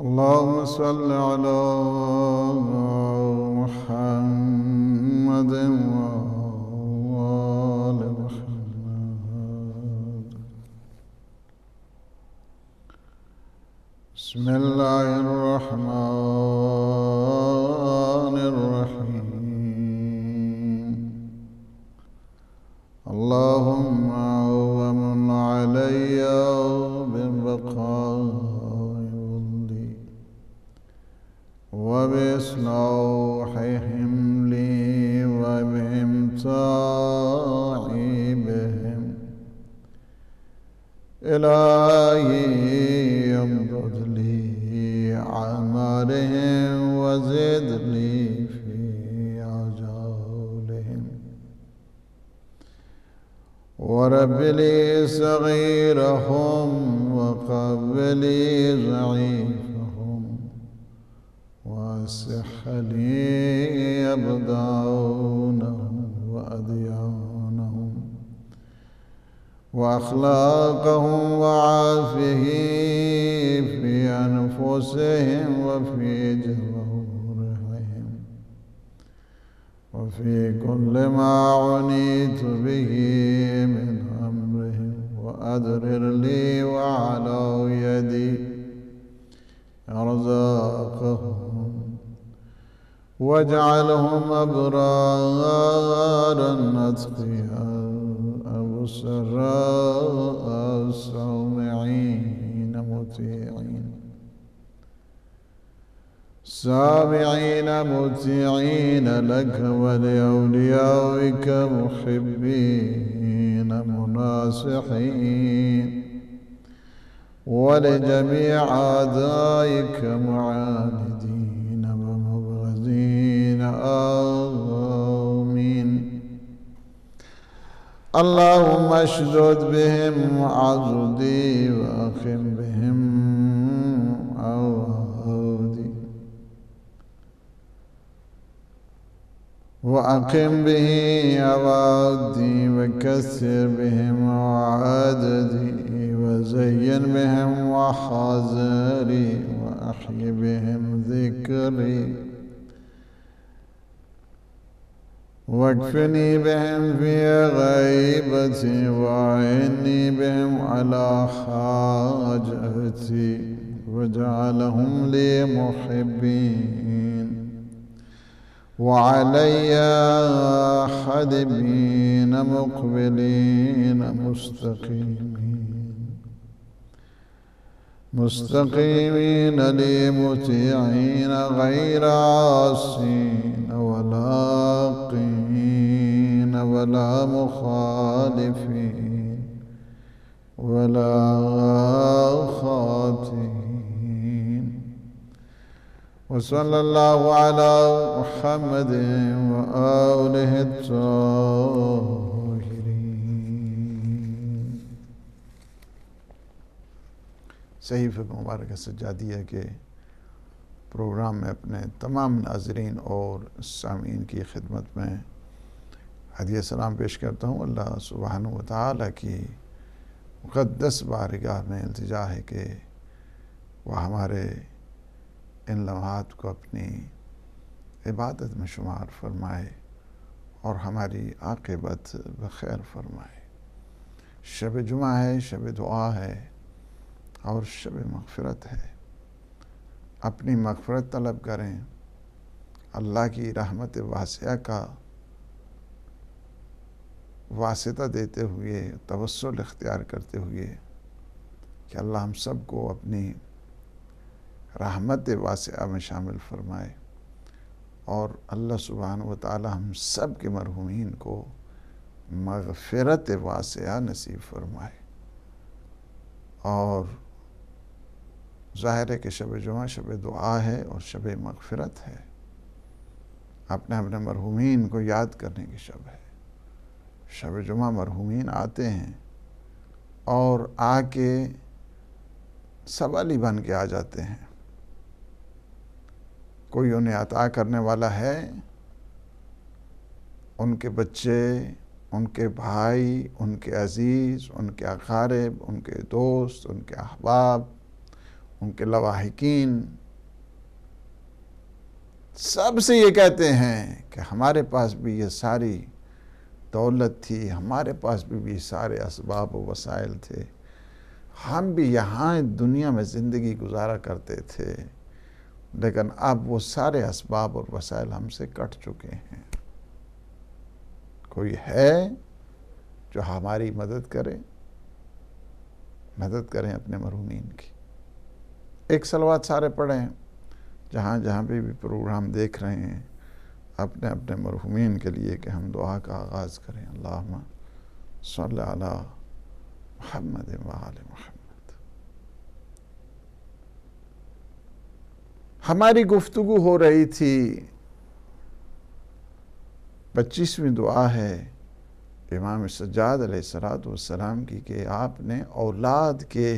اللهم صل على محمد وآل محمد بسم الله الرحمن الرحيم اللهم وبإصلاحهم لي وبإمتاعي بهم إلهي امدد لي عمرهم وزد لي في عجولهم ورب لي صغيرهم وقبلي ضعيفهم والصحة لي يبدعونهم وأديانهم وأخلاقهم وعافه في أنفسهم وفي جوارحهم وفي كل ما عنيت به من أمرهم وأدرر لي وعلى يدي أرزاقهم واجعلهم أبرارا أتقياء أبصراء سامعين مطيعين سامعين مطيعين لك ولأوليائك محبين مناصحين ولجميع أعدائك معاندين اللهم اشدد بهم عضدي واخم بهم عودي واقم به عودي وكسر بهم عددي وزين بهم وحزري واحي بهم ذكري واكفني بهم في غيبتي وأعني بهم على حاجتي واجعلهم لي محبين وعلي حدبين مقبلين مستقيمين مستقيمين لي مطيعين غير عاصين ولا ولا مخالفين ولا خاطئين وصلى الله على محمد وآله الطاهرين صحيفة مباركة سجادية के प्रोग्राम में अपने तमाम नाजरीन और सामीन की खिदमत में हदी सलाम पेश करता हूँ अल्लाह सुबहान ताली की मुक़दस बारगाह में अल्तजा है कि वह हमारे इन लम्हात को अपनी इबादत में शुमार फरमाए और हमारी आकबत बखैर फरमाए शब जुमा है शब दुआ है और शब मगफरत है अपनी मगफरत तलब करें अल्लाह की रहमत वास्या का वास्ता देते हुए तवसल इख्तियार करते हुए कि अल्लाह हम सब को अपनी रहमत वास्या में शामिल फरमाए और अल्लाह सुबहान व ताली हम सब के मरहूमिन को मगफ़रत वास नसीब फरमाए और ज़ाहिर है कि शब जुमा शब दुआ है और शब मगफ़रत है अपने अपने मरहूमिन को याद करने की शब है शब जुमा मरहूमिन आते हैं और आके सवाली बन के आ जाते हैं कोई उन्हें अता करने वाला है उनके बच्चे उनके भाई उनके अज़ीज़ उनके अकारब उनके दोस्त उनके अहबाब उनके लवाकिन सबसे ये कहते हैं कि हमारे पास भी ये सारी दौलत थी हमारे पास भी, भी सारे इसबाब वसाइल थे हम भी यहाँ दुनिया में ज़िंदगी गुजारा करते थे लेकिन अब वो सारे इसबाब और वसाइल हमसे कट चुके हैं कोई है जो हमारी मदद करे मदद करें अपने मरहूमिन की एक सलवात सारे पढ़ें जहाँ जहाँ भी, भी प्रोग्राम देख रहे हैं अपने अपने मरहुमिन के लिए कि हम दुआ का आगाज़ करें अल्लाह सल महमद महमद हमारी गुफ्तु हो रही थी पच्चीसवीं दुआ है इमाम सज्जाद सलात की कि आपने औलाद के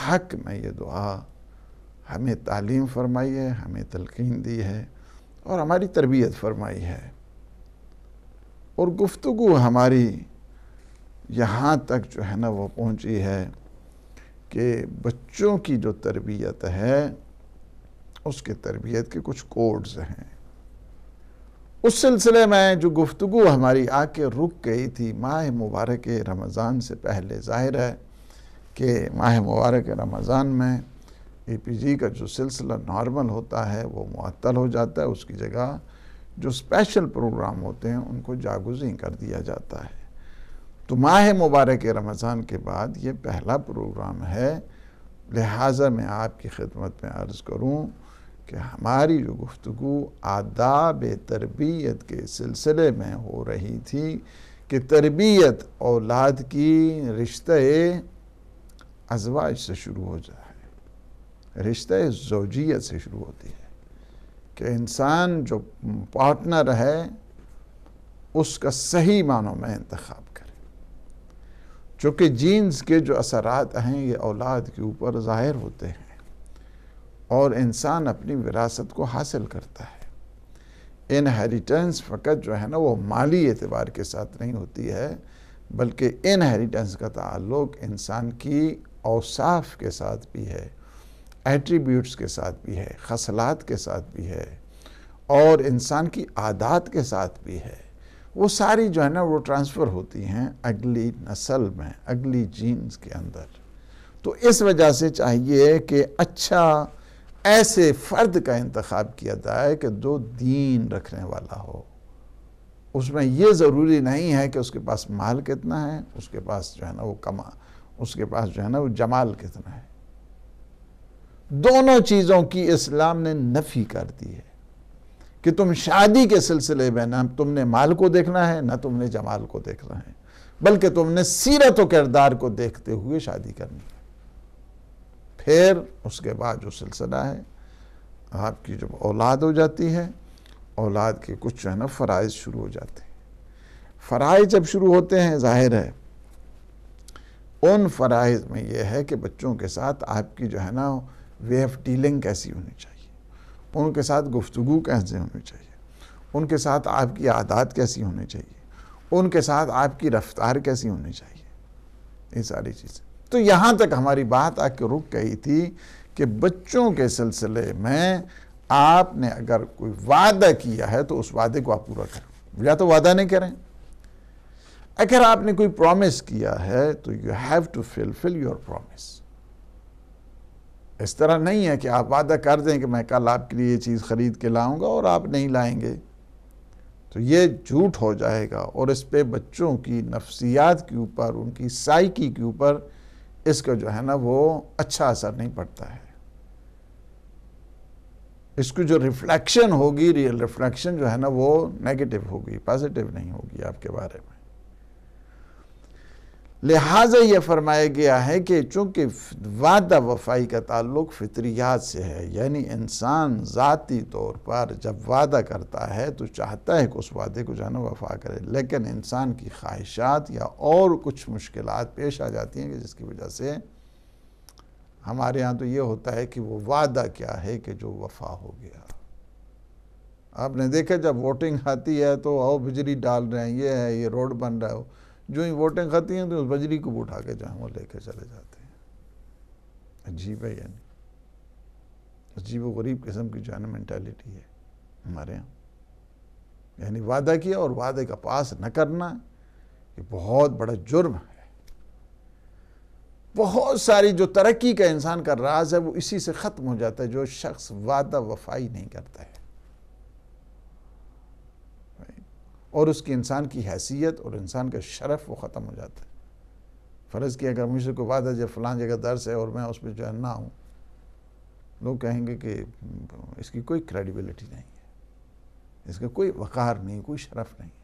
हक में ये दुआ हमें तालीम फरमाई है हमें तलकिन दी है और हमारी तरबियत फरमाई है और गुफ्तु हमारी यहाँ तक जो है ना वो पहुँची है कि बच्चों की जो तरबियत है उसके तरबियत के कुछ कोड्स हैं उस सिलसिले में जो गुफ्तु हमारी आके रुक गई थी माह मुबारक रमज़ान से पहले ज़ाहिर है कि माह मुबारक रमज़ान में एपीजी का जो सिलसिला नॉर्मल होता है वो मअतल हो जाता है उसकी जगह जो स्पेशल प्रोग्राम होते हैं उनको जागुजी कर दिया जाता है तो माह मुबारक रमज़ान के बाद ये पहला प्रोग्राम है लिहाजा मैं आपकी खिदमत में अर्ज़ करूँ कि हमारी जो गुफ्तु आदाब तरबियत के सिलसिले में हो रही थी कि तरबियत औलाद की रिश्ते अजवाज से शुरू हो जाए रिश्ते जोजियत से शुरू होती है कि इंसान जो पार्टनर है उसका सही मानों में इंतखब करें चूँकि जीन्स के जो असरात हैं ये औलाद के ऊपर ज़ाहिर होते हैं और इंसान अपनी विरासत को हासिल करता है इनहेरिटेंस फ़कत जो है ना वो माली एतबार के साथ नहीं होती है बल्कि इनहेरिटेंस का ताल्लुक इंसान की औसाफ के साथ भी है एट्रीब्यूट्स के साथ भी है खसलात के साथ भी है और इंसान की आदात के साथ भी है वो सारी जो है ना वो ट्रांसफ़र होती हैं अगली नस्ल में अगली जीन्स के अंदर तो इस वजह से चाहिए कि अच्छा ऐसे फ़र्द का इंतखब किया जाए कि जो दीन रखने वाला हो उसमें ये ज़रूरी नहीं है कि उसके पास माल कितना है उसके पास जो है ना वो कमा उसके पास जो है ना वो जमाल कितना है दोनों चीज़ों की इस्लाम ने नफ़ी कर दी है कि तुम शादी के सिलसिले में ना तुमने माल को देखना है ना तुमने जमाल को देखना है बल्कि तुमने सीरत व किरदार को देखते हुए शादी करनी है फिर उसके बाद जो सिलसिला है आपकी जब औलाद हो जाती है औलाद के कुछ जो है ना फराइज शुरू हो जाते हैं फराइज जब शुरू होते हैं ज़ाहिर है उन फराइज में यह है कि बच्चों के साथ आपकी जो है ना वे ऑफ डीलिंग कैसी होनी चाहिए उनके साथ गुफ्तु कैसे होनी चाहिए उनके साथ आपकी आदत कैसी होनी चाहिए उनके साथ आपकी रफ्तार कैसी होनी चाहिए ये सारी चीज़ें तो यहाँ तक हमारी बात आके रुक गई थी कि बच्चों के सिलसिले में आपने अगर कोई वादा किया है तो उस वादे को आप पूरा करें या तो वादा नहीं करें अगर आपने कोई प्रॉमिस किया है तो you have to fulfil your promise इस तरह नहीं है कि आप वादा कर दें कि मैं कल आपके लिए ये चीज़ ख़रीद के लाऊंगा और आप नहीं लाएंगे तो ये झूठ हो जाएगा और इस पर बच्चों की नफ्सियात के ऊपर उनकी साइकी के ऊपर इसका जो है ना वो अच्छा असर नहीं पड़ता है इसकी जो रिफ्लेक्शन होगी रियल रिफ्लेक्शन जो है ना वो नेगेटिव होगी पॉजिटिव नहीं होगी आपके बारे में लिहाजा ये फरमाया गया है कि चूँकि वादा वफाई का ताल्लुक फितरियात से है यानी इंसान ज़ाती तौर पर जब वादा करता है तो चाहता है कि उस वादे को जाना वफा करे लेकिन इंसान की ख्वाहिशात या और कुछ मुश्किल पेश आ जाती हैं कि जिसकी वजह से हमारे यहाँ तो ये होता है कि वो वादा क्या है कि जो वफा हो गया आपने देखा जब वोटिंग आती है तो आओ बिजली डाल रहे हैं ये है ये रोड बन रहा है जो ही वोटें खाती हैं तो उस बजरी को उठा के जहाँ वो लेके चले जाते हैं अजीब है यानी अजीब गरीब किस्म की जान मैंटेलिटी है हमारे यहाँ यानी वादा किया और वादे का पास न करना ये बहुत बड़ा जुर्म है बहुत सारी जो तरक्की का इंसान का राज है वो इसी से ख़त्म हो जाता है जो शख्स वादा वफाई नहीं करता है और उसकी इंसान की हैसियत और इंसान का शरफ वो ख़त्म हो जाता है फ़र्ज़ किया अगर मुझसे कोई वादा जब फलान जगह दर्ज है और मैं उस पर जो है ना हूँ लोग कहेंगे कि हम्म, इसकी कोई क्रेडिबिलिटी नहीं है इसका कोई वक़ार नहीं कोई शरफ नहीं है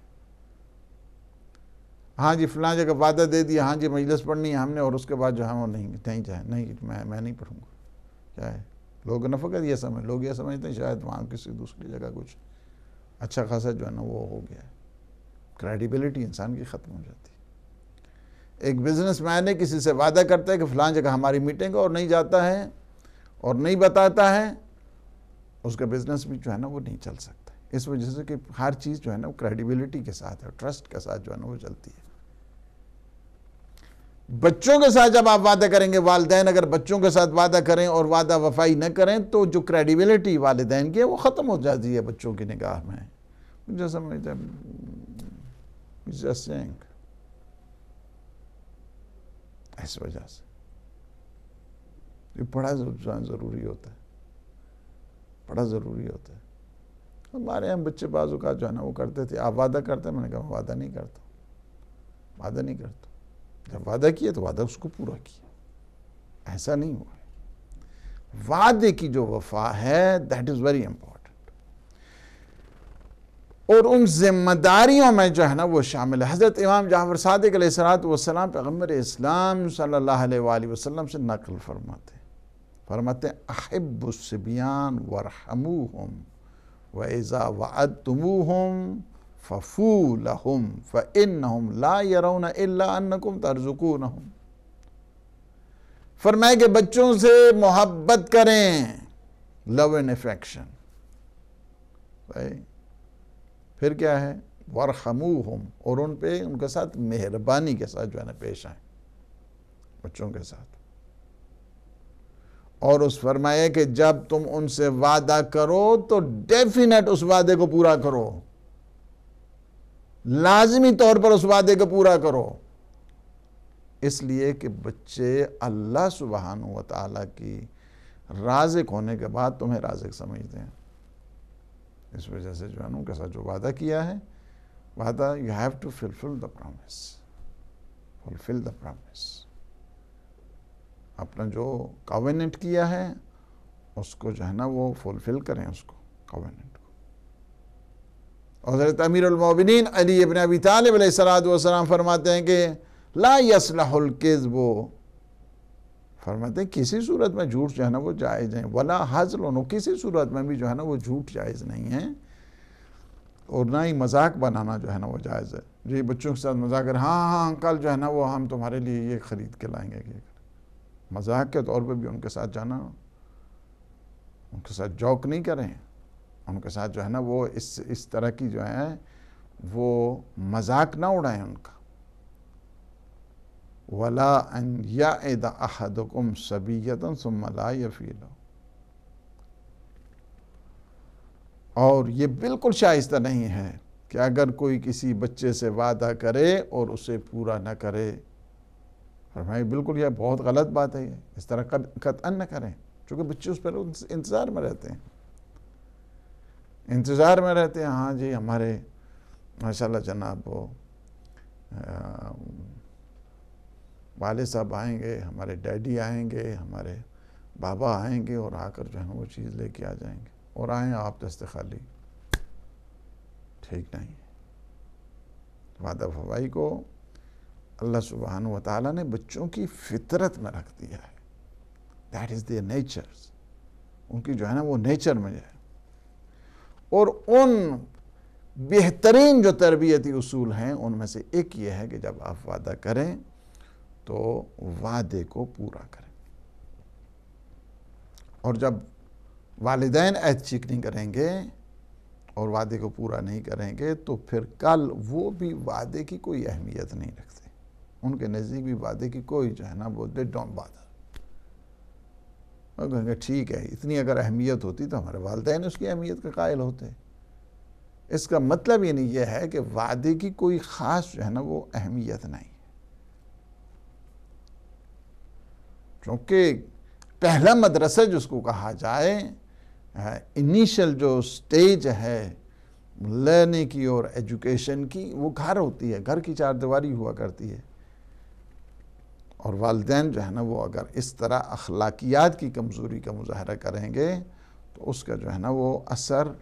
हाँ जी फलान जगह वादा दे दिया हाँ जी मजलिस पढ़नी है हमने और उसके बाद जो है वो नहीं नहीं चाहे नहीं मैं मैं नहीं पढ़ूँगा क्या है लोग नफ़त यह समझ लोग ये समझते हैं शायद वहाँ किसी दूसरी जगह कुछ अच्छा खासा जो है ना वो हो गया है क्रेडिबिलिटी इंसान की ख़त्म हो जाती है एक बिजनेस मैन है किसी से वादा करता है कि फलां जगह हमारी मीटिंग और नहीं जाता है और नहीं बताता है उसका बिजनेस भी जो है ना वो नहीं चल सकता इस वजह से कि हर चीज़ जो है ना वो क्रेडिबिलिटी के साथ है ट्रस्ट के साथ जो है ना वो चलती है बच्चों के साथ जब आप वादा करेंगे वालदेन अगर बच्चों के साथ वादा करें और वादा वफाई न करें तो जो क्रेडिबिलिटी वालदेन की है वो ख़त्म हो जाती है बच्चों की निगाह में मुझे समझ He's just saying. इस वजह से ये बड़ा ज़रूरी होता है बड़ा ज़रूरी होता है हमारे यहाँ बच्चे बाजू का जो है ना वो करते थे आप वादा करते मैंने कहा वादा नहीं करता वादा नहीं करता जब वादा किया तो वादा उसको पूरा किया ऐसा नहीं हुआ वादे की जो वफा है दैट इज़ वेरी इंपॉर्टेंट और उन जिम्मेदारियों में जो है ना वो शामिल है हज़रत इमाम जाफर सदक सलाम पैगम्बर इस्लाम सल्ला वसम से नकल फरमाते फरमाते अहबुसबियान वरहमू हम वज़ा वद तुमू फ़फू फ़ू लहम फ़ इन ला यरौन इलाकुम तर्जुकून हम फरमाए के बच्चों से मोहब्बत करें लव एंड अफेक्शन भाई फिर क्या है वरहमू हम और उन पर उनके साथ मेहरबानी के साथ जो है ना पेश आए बच्चों के साथ और उस फरमाए कि जब तुम उनसे वादा करो तो डेफिनेट उस वादे को पूरा करो लाजमी तौर पर उस वादे को पूरा करो इसलिए कि बच्चे अल्लाह सुबहान तला की राजिक होने के बाद तुम्हें राजिक समझते हैं इस वजह से जो है उनके साथ जो वादा किया है वादा you have to fulfil the promise fulfil the promise अपना जो कवेनेंट किया है उसको जो है ना वो फुलफिल करें उसको कवेनेंट को हज़रत अमीर उलमोबिन अली इबन अबी तालब सलाम फरमाते हैं कि ला यसलाहुल किज़ फरमाते हैं किसी सूरत में झूठ जो है ना वो जायज़ है वला हजल उन्हों किसी सूरत में भी जो है ना वो झूठ जायज़ नहीं है और ना ही मजाक बनाना जो है ना वो जायज़ है जी बच्चों के साथ मजाक कर हाँ हाँ अंकल जो है ना वो हम तुम्हारे लिए ये ख़रीद के लाएंगे ये मजाक के तौर पर भी उनके साथ जाना उनके साथ जौक नहीं करें उनके साथ जो है ना वो इस इस तरह की जो है वो मजाक ना उड़ाएं उनका वला अन याद सबीयतन सुमला यफ़ील और ये बिल्कुल शाइस्त नहीं है कि अगर कोई किसी बच्चे से वादा करे और उसे पूरा ना करे भाई बिल्कुल यह बहुत गलत बात है इस तरह कतअन न करें चूँकि बच्चे उस पर इंतज़ार में रहते हैं इंतज़ार में रहते हैं हाँ जी हमारे माशा जनाब वो वाले साहब आएंगे हमारे डैडी आएंगे हमारे बाबा आएंगे और आकर जो है वो चीज़ लेके आ जाएंगे और आए आप दस्त खाली ठीक नहीं वादा फवाई को अल्लाह सुबहान व ने बच्चों की फितरत में रख दिया है दैट इज़ देयर नेचर उनकी जो है ना वो नेचर में है और उन बेहतरीन जो तरबियती असूल हैं उनमें से एक ये है कि जब आप वादा करें तो वादे को पूरा करें और जब वालदेन नहीं करेंगे और वादे को पूरा नहीं करेंगे तो फिर कल वो भी वादे की कोई अहमियत नहीं रखते उनके नज़दीक भी वादे की कोई जो है ना बोलते डोंट बादर कहेंगे ठीक है इतनी अगर अहमियत होती तो हमारे वालदेन उसकी अहमियत का कायल होते इसका मतलब नहीं यह है कि वादे की कोई ख़ास जो है ना वो अहमियत नहीं चूँकि पहला मदरसा जिसको कहा जाए इनिशियल जो स्टेज है लर्निंग की और एजुकेशन की वो घर होती है घर की चार दीवारी हुआ करती है और वालदेन जो है ना वो अगर इस तरह अखलाकियात की कमज़ोरी का मुजाहरा करेंगे तो उसका जो है ना वो असर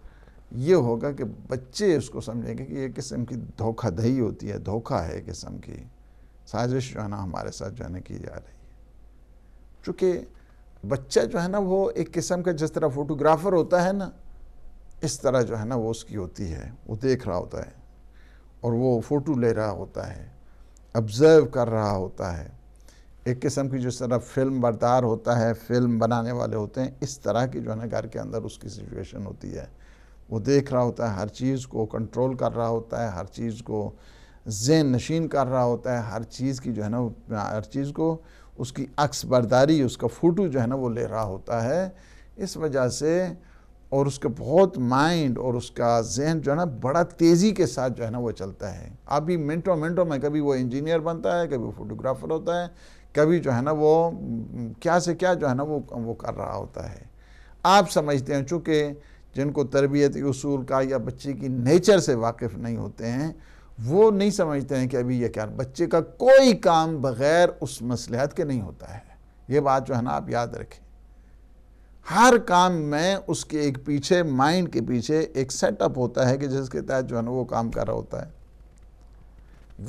ये होगा कि बच्चे उसको समझेंगे कि ये किस्म की दही होती है धोखा है किस्म की साजिश जो है ना हमारे साथ जो है ना की जा रही चूँकि बच्चा जो है ना वो एक किस्म का जिस तरह फोटोग्राफर होता है ना इस तरह जो है ना वो उसकी होती है वो देख रहा होता है और वो फ़ोटो ले रहा होता है ऑब्ज़र्व कर रहा होता है एक किस्म की जिस तरह फिल्म बरदार होता है फिल्म बनाने वाले होते हैं इस तरह की जो है ना घर के अंदर उसकी सिचुएशन होती है वो देख रहा होता है हर चीज़ को कंट्रोल कर रहा होता है हर चीज़ को जेन नशीन कर रहा होता है हर चीज़ की जो है ना हर चीज़ को उसकी अक्स बर्दारी उसका फ़ोटो जो है ना वो ले रहा होता है इस वजह से और उसके बहुत माइंड और उसका जहन जो है ना बड़ा तेज़ी के साथ जो है ना वो चलता है अभी मिनटों मिनटों में कभी वो इंजीनियर बनता है कभी फोटोग्राफ़र होता है कभी जो है ना वो क्या से क्या जो है ना वो वो कर रहा होता है आप समझते हैं चूँकि जिनको तरबियती असूल का या बच्चे की नेचर से वाकिफ़ नहीं होते हैं वो नहीं समझते हैं कि अभी ये क्या बच्चे का कोई काम बग़ैर उस मसलहत के नहीं होता है ये बात जो है ना आप याद रखें हर काम में उसके एक पीछे माइंड के पीछे एक सेटअप होता है कि जिसके तहत जो है ना वो काम कर रहा होता है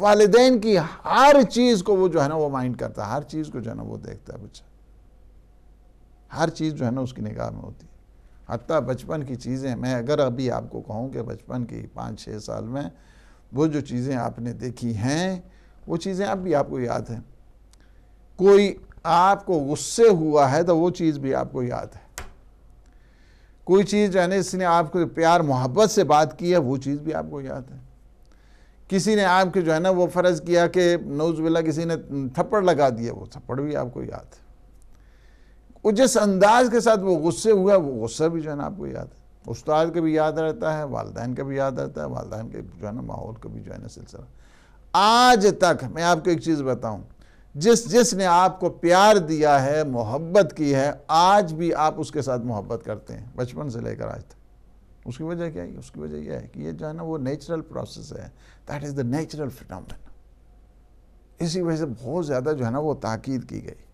वालदेन की हर चीज़ को वो जो है ना वो माइंड करता है हर चीज़ को जो है ना वो देखता है बच्चा हर चीज़ जो है ना उसकी निगाह में होती है हती बचपन की चीज़ें मैं अगर अभी आपको कहूँ कि बचपन की पाँच छः साल में वो जो चीज़ें आपने देखी हैं वो चीज़ें अब भी आपको याद हैं कोई आपको गुस्से हुआ है तो वो चीज़ भी आपको याद है कोई चीज़ जो है इसने आपको प्यार मोहब्बत से बात की है वो चीज़ भी आपको याद है किसी ने आपके जो है ना वो फ़र्ज़ किया कि नौजबिल्ला किसी ने थप्पड़ लगा दिया वो थप्पड़ भी आपको याद है वो जिस अंदाज के साथ वो गुस्से हुआ वो गुस्सा भी जो है ना आपको याद है उस्ताद का भी याद रहता है वालदेन का भी याद रहता है वालदेन के जो है ना माहौल का भी जो है ना सिलसिला आज तक मैं आपको एक चीज़ बताऊं जिस जिसने आपको प्यार दिया है मोहब्बत की है आज भी आप उसके साथ मोहब्बत करते हैं बचपन से लेकर आज तक उसकी वजह क्या है उसकी वजह यह है कि ये जो है ना वो नेचुरल प्रोसेस है that is the natural phenomenon इसी वजह से बहुत ज़्यादा जो है ना वो ताकीद की गई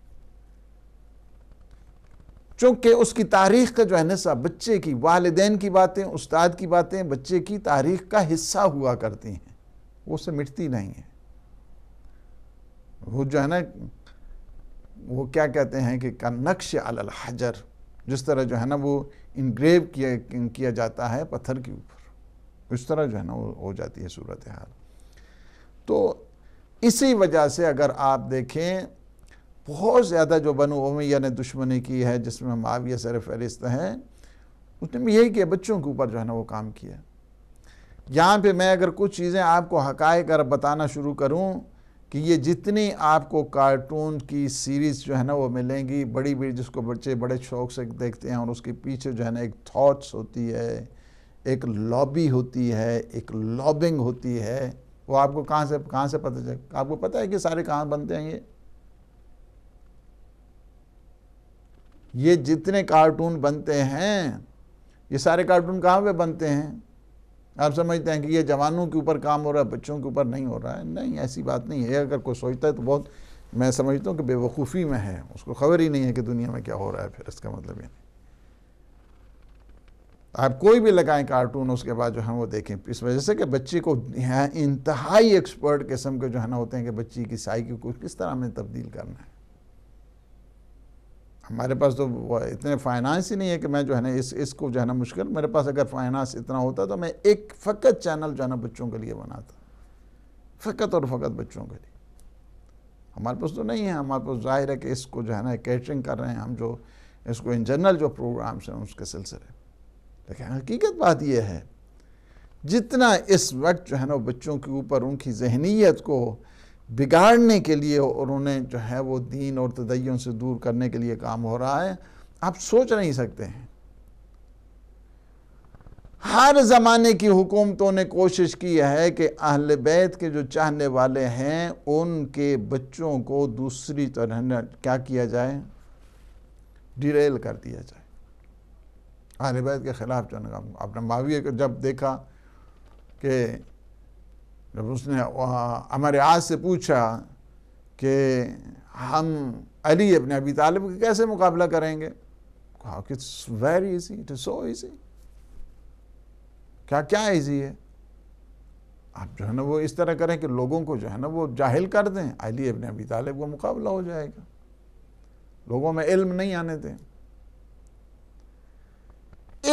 चूँकि उसकी तारीख का जो है सा बच्चे की वालदेन की बातें उस्ताद की बातें बच्चे की तारीख का हिस्सा हुआ करती हैं वो उसे मिटती नहीं है वो जो है ना वो क्या कहते हैं कि का नक्श अल हजर जिस तरह जो है ना वो इनग्रेव किया किया जाता है पत्थर के ऊपर उस तरह जो है ना वो हो जाती है सूरत हाल तो इसी वजह से अगर आप देखें बहुत ज़्यादा जो बनो उमैया ने दुश्मनी की है जिसमें माविया सर फहरिस्त हैं उसने भी यही किया बच्चों के ऊपर जो है ना वो काम किया यहाँ पे मैं अगर कुछ चीज़ें आपको हकायक कर बताना शुरू करूँ कि ये जितनी आपको कार्टून की सीरीज़ जो है ना वो मिलेंगी बड़ी बड़ी जिसको बच्चे बड़े शौक से देखते हैं और उसके पीछे जो है ना एक थाट्स होती है एक लॉबी होती है एक लॉबिंग होती है वो आपको कहाँ से कहाँ से पता चल आपको पता है कि सारे कहाँ बनते हैं ये ये जितने कार्टून बनते हैं ये सारे कार्टून कहाँ पे बनते हैं आप समझते हैं कि ये जवानों के ऊपर काम हो रहा है बच्चों के ऊपर नहीं हो रहा है नहीं ऐसी बात नहीं है अगर कोई सोचता है तो बहुत मैं समझता हूँ कि बेवकूफ़ी में है उसको खबर ही नहीं है कि दुनिया में क्या हो रहा है फिर इसका मतलब ये नहीं आप कोई भी लगाएं कार्टून उसके बाद जो है वो देखें इस वजह से कि बच्चे को इंतहाई एक्सपर्ट किस्म के जो है ना होते हैं कि बच्चे की साइकिल को किस तरह में तब्दील करना है हमारे पास तो इतने फाइनेंस ही नहीं है कि मैं जो है ना इस इसको जो है ना मुश्किल मेरे पास अगर फाइनेंस इतना होता तो मैं एक फ़कत चैनल जो है ना बच्चों के लिए बनाता फ़कत और फ़कत बच्चों के लिए हमारे पास तो नहीं है हमारे पास जाहिर है कि इसको जो है ना कैटरिंग कर रहे हैं हम जो इसको इन जनरल जो प्रोग्राम्स हैं उसके सिलसिले लेकिन हकीकत बात यह है जितना इस वक्त जो है ना बच्चों के ऊपर उनकी जहनीत को बिगाड़ने के लिए और उन्हें जो है वो दीन और तदयों से दूर करने के लिए काम हो रहा है आप सोच नहीं सकते हैं हर ज़माने की हुकूमतों ने कोशिश की है कि अहल बैत के जो चाहने वाले हैं उनके बच्चों को दूसरी तरह क्या किया जाए डिरेल कर दिया जाए अहल बैत के ख़िलाफ़ जो आपने माविया को जब देखा कि जब उसने हमारे आज से पूछा कि हम अली अपने अबी तालब का कैसे मुकाबला करेंगे कहा कि it's very easy it is so easy क्या क्या इजी है आप जो है ना वो इस तरह करें कि लोगों को जो है ना वो जाहिल कर दें अली अपने अबी तालब का मुकाबला हो जाएगा लोगों में इल्म नहीं आने दें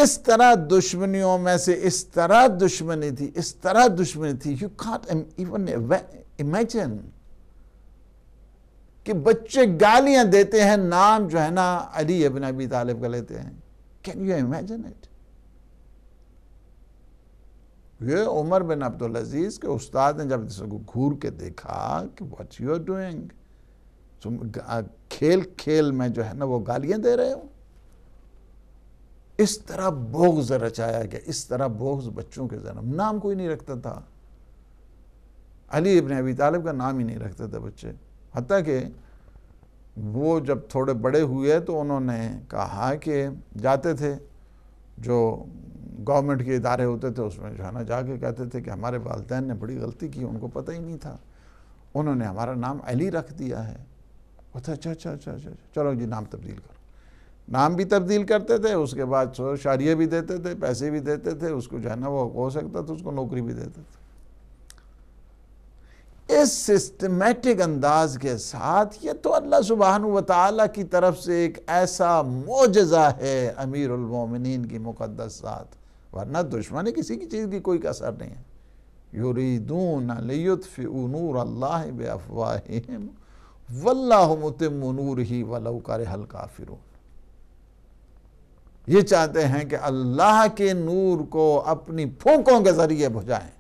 इस तरह दुश्मनियों में से इस तरह दुश्मनी थी इस तरह दुश्मनी थी यू कॉन्ट इवन इमेजिन कि बच्चे गालियां देते हैं नाम जो है ना अली अबिन अबी तालिब का लेते हैं कैन यू इमेजिन इट ये उमर बिन अब्दुल अजीज़ के उस्ताद ने जब इसको घूर के देखा कि व्हाट यू आर डूइंग तुम खेल खेल में जो है ना वो गालियां दे रहे हो इस तरह बोग्ज रचाया गया इस तरह बोग्ज बच्चों के जन्म नाम कोई नहीं रखता था अली इबन अबी तालिब का नाम ही नहीं रखते थे बच्चे हती कि वो जब थोड़े बड़े हुए तो उन्होंने कहा कि जाते थे जो गवर्नमेंट के इदारे होते थे उसमें जो है ना जाके कहते थे कि हमारे वालदेन ने बड़ी गलती की उनको पता ही नहीं था उन्होंने हमारा नाम अली रख दिया है अच्छा अच्छा अच्छा अच्छा, अच्छा। चलो जी नाम तब्दील करो नाम भी तब्दील करते थे उसके बाद शारिये भी देते थे पैसे भी देते थे उसको जो है ना वो हो सकता था उसको नौकरी भी देते थे इस सिस्टमेटिक अंदाज के साथ ये तो अल्लाह सुबहान वाली की तरफ से एक ऐसा मोजा है अमीर उलमोमिन की मुकदस साथ वरना दुश्मनी किसी की चीज़ की कोई कसर नहीं है युरीदून नूर अल्लाह बेअफवाहिम वल्लाह नूर ही वलौ कर हल ये चाहते हैं कि अल्लाह के नूर को अपनी फूकों के ज़रिए बुझाएं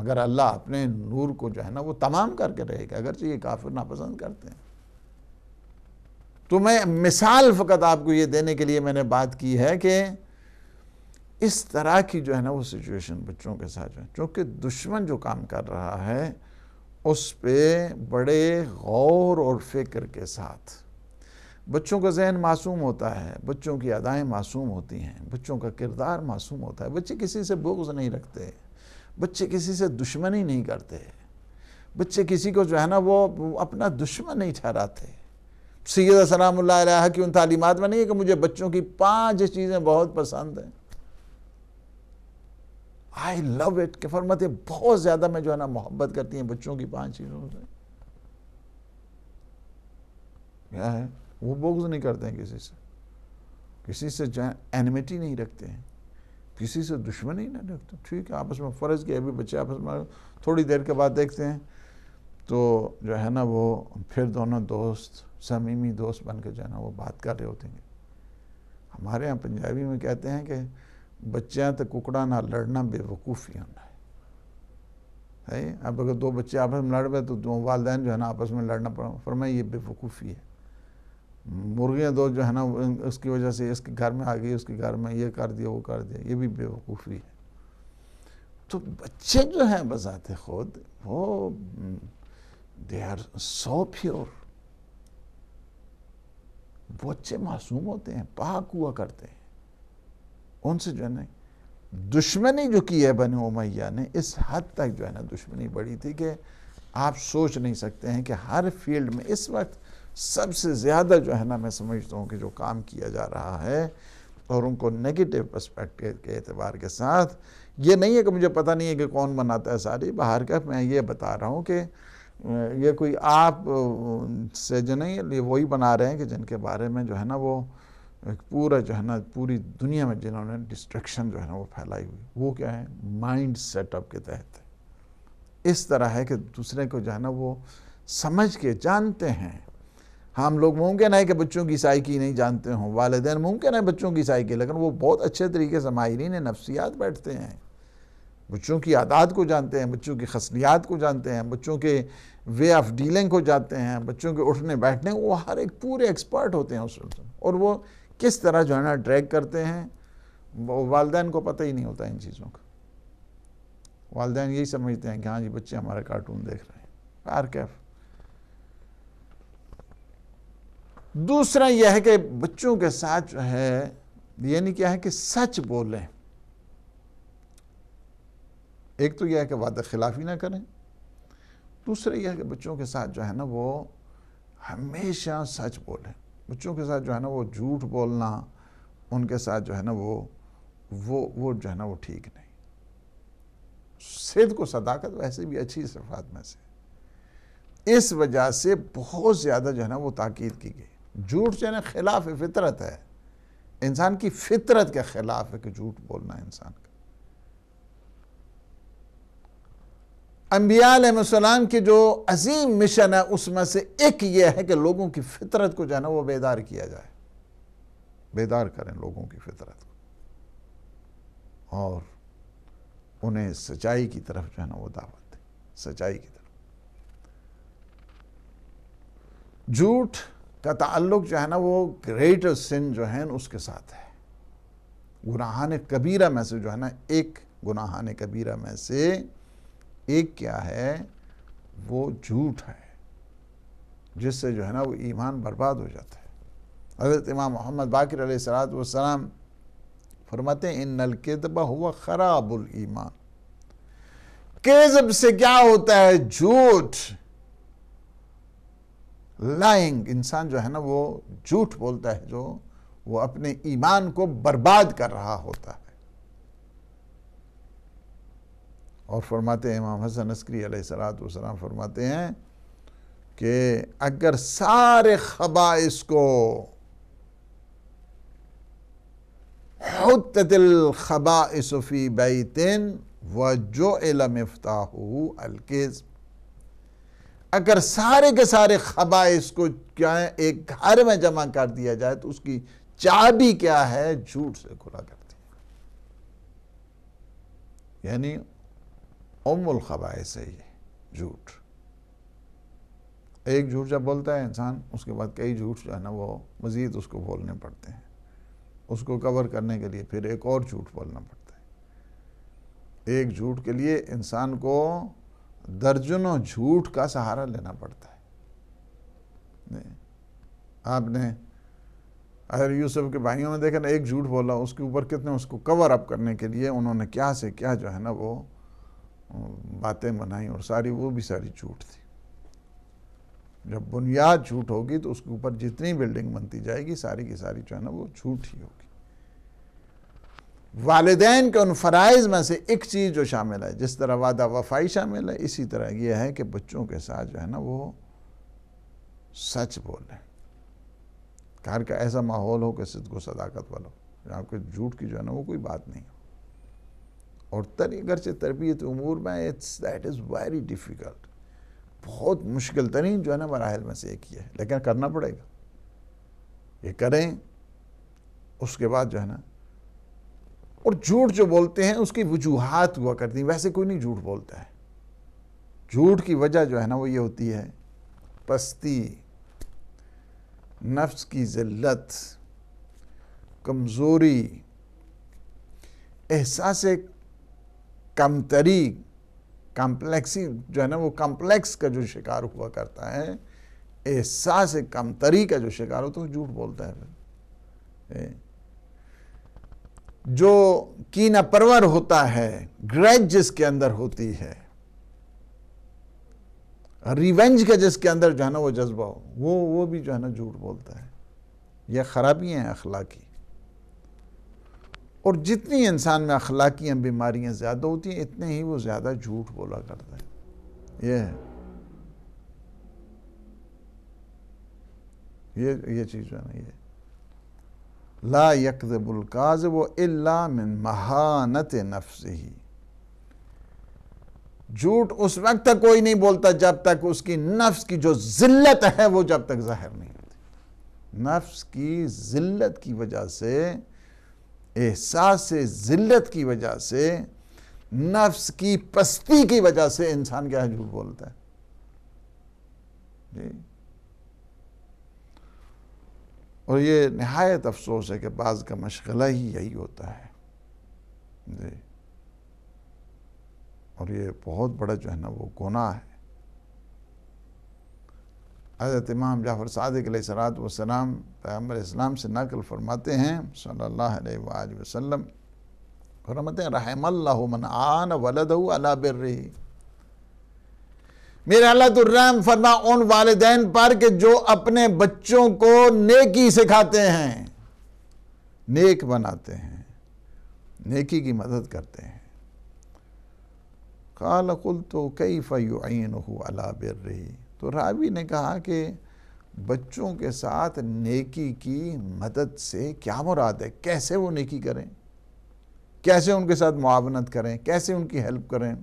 मगर अल्लाह अपने नूर को जो है ना वो तमाम करके रहेगा अगरचे ये काफिर नापसंद करते हैं तो मैं मिसाल फ़कत आपको ये देने के लिए मैंने बात की है कि इस तरह की जो है ना वो सिचुएशन बच्चों के साथ जो है चूँकि दुश्मन जो काम कर रहा है उस पर बड़े गौर और फिक्र के साथ बच्चों का जहन मासूम होता है बच्चों की अदाएँ मासूम होती हैं बच्चों का किरदार मासूम होता है बच्चे किसी से बोझ नहीं रखते बच्चे किसी से दुश्मनी नहीं करते बच्चे किसी को जो है ना वो अपना दुश्मन नहीं ठहराते सैद सलाम की उन तालीमत में नहीं है कि मुझे बच्चों की पांच चीज़ें बहुत पसंद हैं आई लव इट के फरमत बहुत ज़्यादा मैं जो है ना मोहब्बत करती हैं बच्चों की पांच चीज़ों से क्या है वो बोग्ज नहीं करते हैं किसी से किसी से चाहे एनिमिटी नहीं रखते हैं किसी से दुश्मनी ना रखते ठीक है आपस में फ़र्ज़ के अभी बच्चे आपस में थोड़ी देर के बाद देखते हैं तो जो है ना वो फिर दोनों दोस्त समीमी दोस्त बन के जो है ना वो बात कर रहे होते हैं हमारे यहाँ पंजाबी में कहते हैं कि बच्चे तो कुकड़ा ना लड़ना बेवकूफ़ी होना है सही अब अगर दो बच्चे आपस में लड़ रहे तो दो वालदेन जो है ना आपस में लड़ना पड़ा फरमाए ये बेवकूफ़ी है मुर्गियाँ दो जो है ना उसकी वजह से इसके घर में आ गई उसके घर में ये कर दिया वो कर दिया ये भी बेवकूफ़ी है तो बच्चे जो हैं बजाते खुद वो दे आर सो प्योर बच्चे मासूम होते हैं पाक हुआ करते हैं उनसे जो है ना दुश्मनी जो की है बन उमैया ने इस हद तक जो है ना दुश्मनी बढ़ी थी कि आप सोच नहीं सकते हैं कि हर फील्ड में इस वक्त सबसे ज़्यादा जो है ना मैं समझता हूँ कि जो काम किया जा रहा है और उनको नेगेटिव पर्सपेक्टिव के अतबार के साथ ये नहीं है कि मुझे पता नहीं है कि कौन बनाता है सारी बाहर का मैं ये बता रहा हूँ कि ये कोई आप से जो नहीं ये वही बना रहे हैं कि जिनके बारे में जो है ना वो पूरा जो है ना पूरी दुनिया में जिन्होंने डिस्ट्रक्शन जो है ना वो फैलाई हुई वो क्या है माइंड सेटअप के तहत इस तरह है कि दूसरे को जो है ना वो समझ के जानते हैं हम लोग मुमकिन है कि बच्चों की साइकी नहीं जानते हों वालदे मुमकिन है बच्चों की साइकी लेकिन वो बहुत अच्छे तरीके से माहरीन नफ्सियात बैठते हैं बच्चों की आदात को जानते हैं बच्चों की खसलियात को जानते हैं बच्चों के वे ऑफ डीलिंग को जानते हैं बच्चों के उठने बैठने वो हर एक पूरे एक्सपर्ट होते हैं उस और वो किस तरह जो है ना ड्रैग करते हैं वालदेन को पता ही नहीं होता इन चीज़ों का वालदेन यही समझते हैं कि हाँ जी बच्चे हमारे कार्टून देख रहे हैं आर कैफ़ दूसरा यह है कि बच्चों के साथ जो है यानी क्या है कि सच बोलें एक तो यह है कि वादा खिलाफी ना करें दूसरा यह है कि बच्चों के साथ जो है ना वो हमेशा सच बोलें बच्चों के साथ जो है ना वो झूठ बोलना उनके साथ जो है ना वो वो वो जो है ना वो ठीक नहीं सिद्ध को सदाकत वैसे भी अच्छी सफात में से इस वजह से बहुत ज़्यादा जो है ना वो ताकीद की गई झूठ जो ना खिलाफ फितरत है इंसान की फितरत के खिलाफ है कि झूठ बोलना इंसान का अम्बियालाम की जो अजीम मिशन है उसमें से एक यह है कि लोगों की फितरत को जो है ना वो बेदार किया जाए बेदार करें लोगों की फितरत को और उन्हें सच्चाई की तरफ जो है ना वो दावत दें सच्चाई की तरफ झूठ का ताल्लुक जो है ना वो ग्रेटर सिन जो है उसके साथ है गुनाहान कबीरा में से जो है ना एक गुनाहान कबीरा में से एक क्या है वो झूठ है जिससे जो है ना वो ईमान बर्बाद हो जाता है हज़रत इमाम मोहम्मद बाकर सलात वसलाम फरमाते हैं इन नल दबा हुआ खराबुल ईमान केजब से क्या होता है झूठ लाइंग इंसान जो है ना वो झूठ बोलता है जो वो अपने ईमान को बर्बाद कर रहा होता है और फरमाते हैं इमाम हसन अस्करी सलाम फरमाते हैं कि अगर सारे खबाइस को हतल खबाइसफ़ी बैतिन व जो इलमफ्ताह अलकिज़ अगर सारे के सारे खबा इसको क्या है एक घर में जमा कर दिया जाए तो उसकी चाबी क्या है झूठ से खुला करती है यानी उमुल खबाइश है झूठ एक झूठ जब बोलता है इंसान उसके बाद कई झूठ जो है ना वो मज़ीद उसको बोलने पड़ते हैं उसको कवर करने के लिए फिर एक और झूठ बोलना पड़ता है एक झूठ के लिए इंसान को दर्जनों झूठ का सहारा लेना पड़ता है आपने अगर यूसुफ के भाइयों ने देखा ना एक झूठ बोला उसके ऊपर कितने उसको कवर अप करने के लिए उन्होंने क्या से क्या जो है ना वो बातें बनाई और सारी वो भी सारी झूठ थी जब बुनियाद झूठ होगी तो उसके ऊपर जितनी बिल्डिंग बनती जाएगी सारी की सारी जो है ना वो झूठ ही होगी वालदेन के उन फ़रज़ में से एक चीज़ जो शामिल है जिस तरह वादा वफाई शामिल है इसी तरह यह है कि बच्चों के साथ जो है ना वो सच बोलें घर का ऐसा माहौल हो कि सिद्ध सदाकत वाला हो जहाँ कोई झूठ की जो है ना वो कोई बात नहीं और तरी से तरबियत उमूर में it's that is very difficult बहुत मुश्किल तरीन जो है ना मराहल में से एक ही है लेकिन करना पड़ेगा ये करें उसके बाद जो है ना और झूठ जो बोलते हैं उसकी वजूहत हुआ करती हैं वैसे कोई नहीं झूठ बोलता है झूठ की वजह जो है ना वो ये होती है पस्ती नफ्स की ज़िल्लत कमज़ोरी एहसास कमतरी कम्प्लेक्सी जो है ना वो कम्प्लेक्स का जो शिकार हुआ करता है एहसास कमतरी का जो शिकार होता तो है झूठ बोलता है फिर जो कीना परवर होता है ग्रेज जिसके अंदर होती है रिवेंज का जिसके अंदर जो है ना वो जज्बा हो वो वो भी जो है ना झूठ बोलता है यह खराबियाँ हैं अखलाकी और जितनी इंसान में अखलाकियाँ बीमारियां ज़्यादा होती हैं इतने ही वो ज़्यादा झूठ बोला करता है ये है ये ये चीज़ जो है ना ये ला यकदबुल्काज वो इल्ला मिन महानत नफ्स ही झूठ उस वक्त तक कोई नहीं बोलता जब तक उसकी नफ्स की जो जिल्लत है वो जब तक जाहिर नहीं होती नफ्स की जिल्लत की वजह से एहसास जिल्लत की वजह से नफ्स की पस्ती की वजह से इंसान क्या झूठ बोलता है जी और ये नहायत अफसोस है कि बाज़ का मशगला ही यही होता है जी और ये बहुत बड़ा जो है ना वो गुनाह है हज़रत इमाम जाफ़र सदक सलात वसलाम पैम्बर इस्लाम से नकल फरमाते हैं सल्ला फरमाते हैं रहमल्ला मन आन वलद अला बिर्री मेरे अल्लाह तो रहम फरमा उन वालदेन पर कि जो अपने बच्चों को नेकी सिखाते हैं नेक बनाते हैं नेकी की मदद करते हैं काल कुल तो कई फ़ैन अला बिर रही तो रावी ने कहा कि बच्चों के साथ नेकी की मदद से क्या मुराद है कैसे वो नेकी करें कैसे उनके साथ मुआवनत करें कैसे उनकी हेल्प करें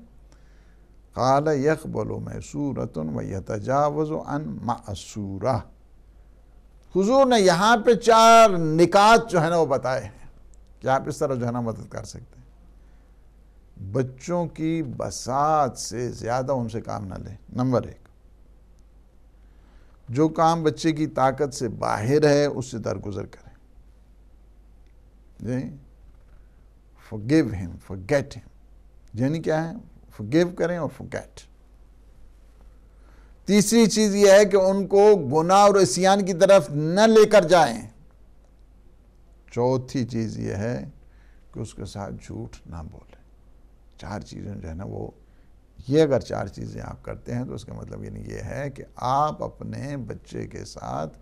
काल यकबल मैसूरत व तजावज़ अन मासूरा हुजूर ने यहाँ पे चार निकात जो है ना वो बताए हैं कि आप इस तरह जो है ना मदद कर सकते हैं बच्चों की बसात से ज़्यादा उनसे काम ना लें नंबर एक जो काम बच्चे की ताकत से बाहर है उससे दरगुजर करें फॉरगिव हिम फॉरगेट हिम यानी क्या है फॉरगिव करें और फॉरगेट तीसरी चीज यह है कि उनको गुनाह और इसियान की तरफ न लेकर जाएं चौथी चीज यह है कि उसके साथ झूठ ना बोले चार चीज़ें जो है ना वो ये अगर चार चीज़ें आप करते हैं तो उसका मतलब नहीं ये है कि आप अपने बच्चे के साथ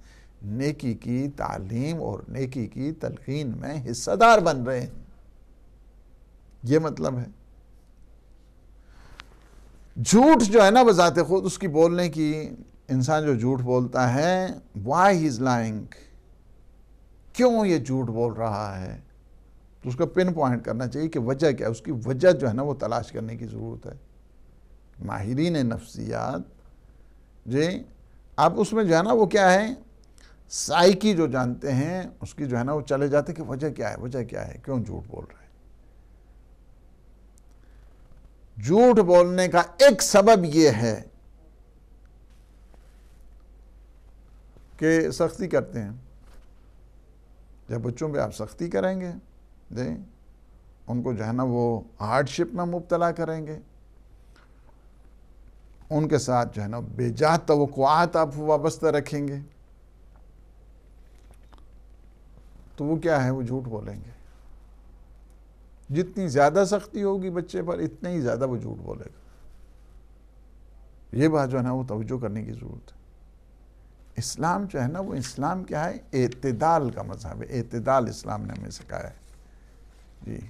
नेकी की तालीम और नेकी की तलकीन में हिस्सादार बन रहे हैं ये मतलब है झूठ जो है ना बजात खुद उसकी बोलने की इंसान जो झूठ बोलता है वाई इज लाइंग क्यों ये झूठ बोल रहा है तो उसका पिन पॉइंट करना चाहिए कि वजह क्या है उसकी वजह जो है ना वो तलाश करने की ज़रूरत है माहरीन नफ्सियात जी आप उसमें जो है ना वो क्या है साइकी जो जानते हैं उसकी जो है ना वो चले जाते कि वजह क्या है वजह क्या है क्यों झूठ बोल रहे हैं झूठ बोलने का एक सबब यह है कि सख्ती करते हैं जब बच्चों पे आप सख्ती करेंगे दें उनको जो है ना वो हार्डशिप में मुबतला करेंगे उनके साथ जो है ना बेजा तो आप वाबस्ता रखेंगे तो वो क्या है वो झूठ बोलेंगे जितनी ज़्यादा सख्ती होगी बच्चे पर इतना ही ज़्यादा वो झूठ बोलेगा ये बात जो है ना वो तोज्जो करने की ज़रूरत है इस्लाम जो है ना वो इस्लाम क्या है अतदाल का मजहब है अतदाल इस्लाम ने हमें सिखाया है जी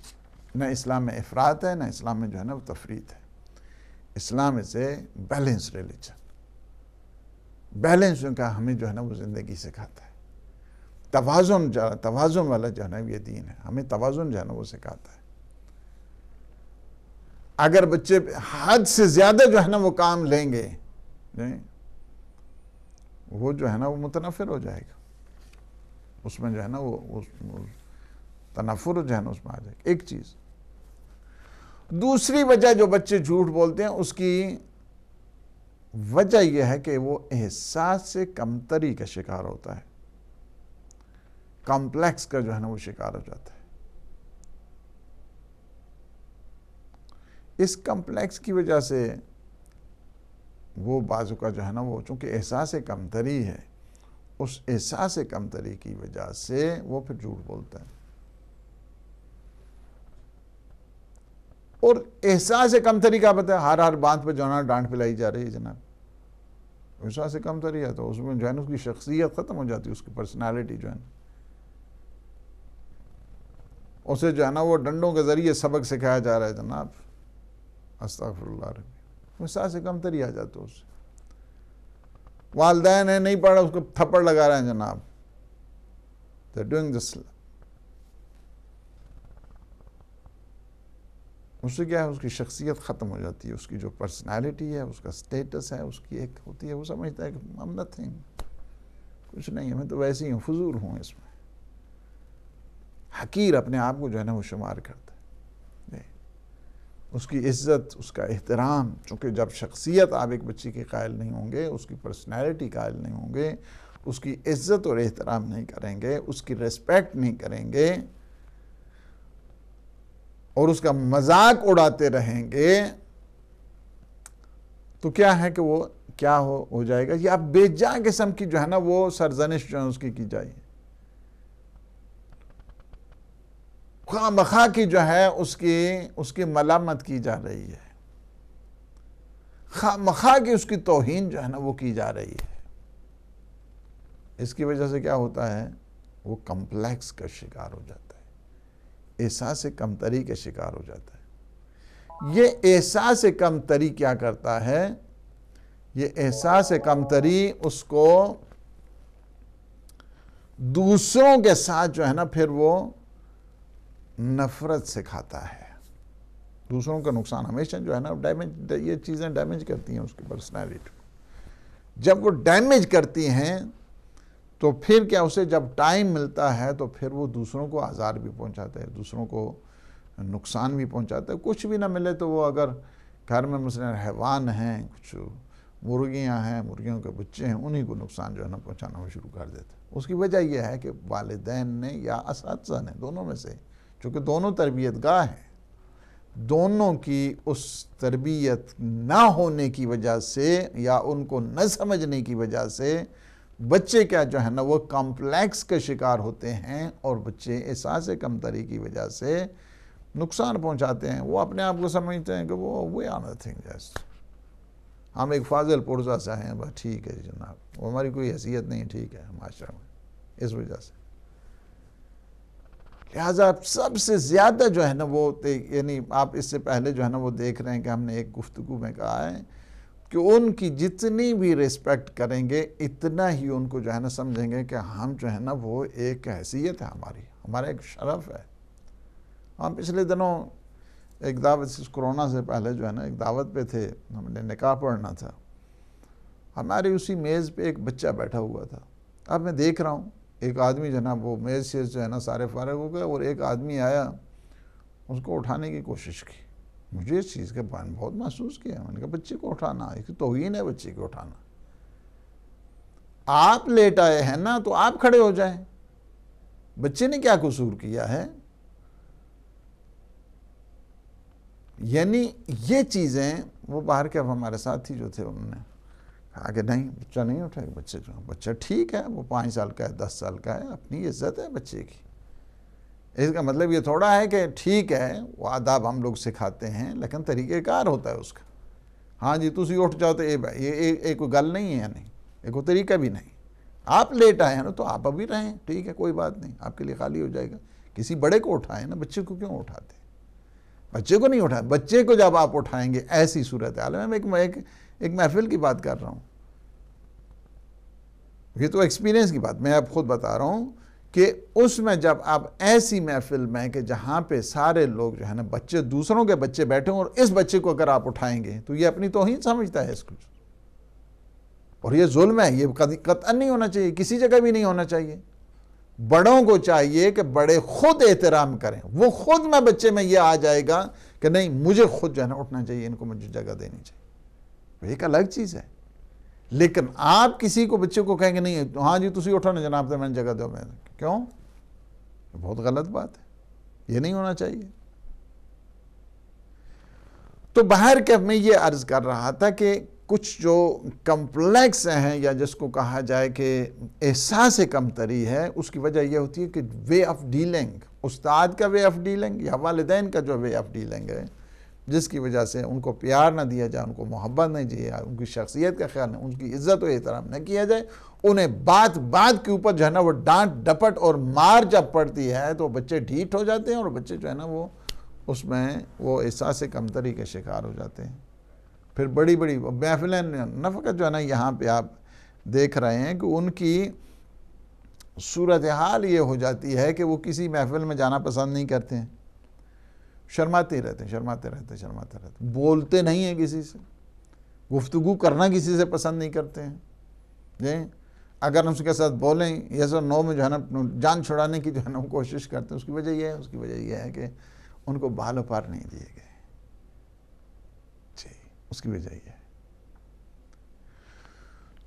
न इस्लाम में अफरात है ना इस्लाम में जो है ना वो तफरीत है Islam is a balance religion balance का हमें जो है ना वो ज़िंदगी सिखाता है तोज़ुन तोज़ुन वाला जो है ना ये दीन है हमें तोज़ुन जो है ना वो सिखाता है अगर बच्चे हद से ज़्यादा जो है ना वो काम लेंगे नहीं वो जो है ना वो मुतनफिर हो जाएगा उसमें जो है ना वो उस, उस तनाफुर जो है ना उसमें आ जाएगा एक चीज़ दूसरी वजह जो बच्चे झूठ बोलते हैं उसकी वजह यह है कि वो एहसास से कमतरी का शिकार होता है कॉम्प्लेक्स का जो है ना वो शिकार हो जाता है इस कम्प्लेक्स की वजह से वो बाजू का जो है ना वो चूँकि एहसास कमतरी है उस एहसास कमतरी की वजह से वो फिर झूठ बोलता है और एहसास कमतरी का पता है हर हर बांध पे जो है ना डांट पिलाई जा रही है जनाब एहसास कमतरी है तो उसमें जो है ना उसकी शख्सियत ख़त्म हो जाती है उसकी पर्सनालिटी जो है ना उसे जो है ना वो डंडों के ज़रिए सबक सिखाया जा रहा है जनाब अस्तफर मिसाल से कम तरी आ जाता उससे वालदेन है नहीं पढ़ा उसको थप्पड़ लगा रहे हैं जनाब दे डूइंग दिस उससे क्या है उसकी शख्सियत ख़त्म हो जाती है उसकी जो पर्सनालिटी है उसका स्टेटस है उसकी एक होती है वो समझता है कि हम नथिंग कुछ नहीं है मैं तो वैसे ही हूँ फजूल हूँ इसमें हकीर अपने आप को जो है ना वो शुमार करता है उसकी इज्जत उसका एहतराम चूँकि जब शख्सियत आप एक बच्ची के कायल नहीं होंगे उसकी पर्सनैलिटी कायल नहीं होंगे उसकी इज्जत और एहतराम नहीं करेंगे उसकी रिस्पेक्ट नहीं करेंगे और उसका मजाक उड़ाते रहेंगे तो क्या है कि वो क्या हो हो जाएगा या बेजा किस्म की जो है ना वो सरजनिश जो है उसकी की जाए खाम खा की जो है उसकी उसकी मलामत की जा रही है खाम खा की उसकी तोहन जो है ना वो की जा रही है इसकी वजह से क्या होता है वो कम्प्लेक्स का शिकार हो जाता है एहसास कमतरी का शिकार हो जाता है ये एहसास कमतरी क्या करता है ये एहसास कमतरी उसको दूसरों के साथ जो है ना फिर वो नफरत सिखाता है दूसरों का नुकसान हमेशा जो है ना डैमेज ये चीज़ें डैमेज करती हैं उसकी पर्सनैलिटी को जब वो डैमेज करती हैं तो फिर क्या उसे जब टाइम मिलता है तो फिर वो दूसरों को आज़ार भी पहुंचाता है दूसरों को नुकसान भी पहुंचाता है कुछ भी ना मिले तो वो अगर घर में मुझे हैवान हैं कुछ मुर्गियां हैं मुर्गियों के बच्चे हैं उन्हीं को नुकसान जो है ना पहुँचाना शुरू कर देते हैं उसकी वजह यह है कि वालदेन ने या इस ने दोनों में से चूँकि दोनों तरबियत गाह हैं दोनों की उस तरबियत ना होने की वजह से या उनको न समझने की वजह से बच्चे क्या जो है ना वो कॉम्प्लेक्स के शिकार होते हैं और बच्चे एहसास कम तरी की वजह से नुकसान पहुंचाते हैं वो अपने आप को समझते हैं कि वो वे आर नथिंग जस्ट हम एक फाजिल पुरजा सा हैं बस ठीक है जनाब वो हमारी कोई हैसियत नहीं ठीक है माशरा में इस वजह से लिहाजा सबसे ज़्यादा जो है ना वो यानी आप इससे पहले जो है ना वो देख रहे हैं कि हमने एक गुफ्तु में कहा है कि उनकी जितनी भी रिस्पेक्ट करेंगे इतना ही उनको जो है ना समझेंगे कि हम जो है ना वो एक हैसियत है हमारी हमारा एक शरफ है हम पिछले दिनों एक दावत कोरोना से पहले जो है ना एक दावत पे थे हमने निकाह पढ़ना था हमारी उसी मेज़ पे एक बच्चा बैठा हुआ था अब मैं देख रहा हूँ एक आदमी जना वो मेज़ से जो है ना सारे फारग हो गए और एक आदमी आया उसको उठाने की कोशिश की मुझे इस चीज़ का पान बहुत महसूस किया मैंने कहा बच्चे को उठाना एक तो तोहन है बच्चे को उठाना आप लेट आए हैं ना तो आप खड़े हो जाएं बच्चे ने क्या कसूर किया है यानी ये चीज़ें वो बाहर के अब हमारे साथ ही जो थे उन्होंने आगे नहीं बच्चा नहीं उठाएगा बच्चे तो, बच्चा ठीक है वो पाँच साल का है दस साल का है अपनी इज्जत है बच्चे की इसका मतलब ये थोड़ा है कि ठीक है वो आदाब हम लोग सिखाते हैं लेकिन तरीक़ेकार होता है उसका हाँ जी तुम उठ जाओ तो ये ये एक कोई गल नहीं है नहीं एक वो तरीका भी नहीं आप लेट आए हैं ना तो आप अभी रहें ठीक है कोई बात नहीं आपके लिए खाली हो जाएगा किसी बड़े को उठाएं ना बच्चे को क्यों उठाते बच्चे को नहीं उठाए बच्चे को जब आप उठाएंगे ऐसी सूरत हाल में एक एक महफिल की बात कर रहा हूँ ये तो एक्सपीरियंस की बात मैं आप खुद बता रहा हूँ कि उसमें जब आप ऐसी महफिल में कि जहाँ पे सारे लोग जो है ना बच्चे दूसरों के बच्चे बैठे और इस बच्चे को अगर आप उठाएंगे तो ये अपनी तोहहीन समझता है इसको और ये जुल्म है ये कतन नहीं होना चाहिए किसी जगह भी नहीं होना चाहिए बड़ों को चाहिए कि बड़े खुद एहतराम करें वो खुद में बच्चे में ये आ जाएगा कि नहीं मुझे खुद जो है ना उठना चाहिए इनको मुझे जगह देनी चाहिए तो एक अलग चीज़ है लेकिन आप किसी को बच्चे को कहेंगे नहीं हाँ जी तुम उठो ना जनाब तो मैंने जगह दो मैंने क्यों बहुत गलत बात है ये नहीं होना चाहिए तो बाहर के मैं ये अर्ज़ कर रहा था कि कुछ जो कम्प्लेक्स हैं या जिसको कहा जाए कि एहसास कमतरी है उसकी वजह यह होती है कि वे ऑफ़ डीलिंग उस्ताद का वे ऑफ़ डीलिंग या वालदेन का जो वे ऑफ़ डीलिंग है जिसकी वजह से उनको प्यार ना दिया जाए उनको मोहब्बत नहीं दी जाए उनकी शख्सियत का ख्याल नहीं उनकी इज्जत और एहतराम न किया जाए उन्हें बात बात के ऊपर जो है ना वो डांट डपट और मार जब पड़ती है तो बच्चे ढीठ हो जाते हैं और बच्चे जो है ना वो उसमें वो एहसास कमतरी के शिकार हो जाते हैं फिर बड़ी बड़ी महफिलें नफ़त जो है ना यहाँ पर आप देख रहे हैं कि उनकी सूरत हाल ये हो जाती है कि वो किसी महफिल में जाना पसंद नहीं करते हैं शर्माते रहते हैं शर्माते रहते हैं शर्माते रहते हैं बोलते नहीं हैं किसी से गुफ्तु करना किसी से पसंद नहीं करते हैं जी अगर हम उसके साथ बोलें यह सर नो में जो है ना जान छुड़ाने की जो है ना वो कोशिश करते हैं उसकी वजह यह है उसकी वजह यह है कि उनको बाल पार नहीं दिए गए जी उसकी वजह यह है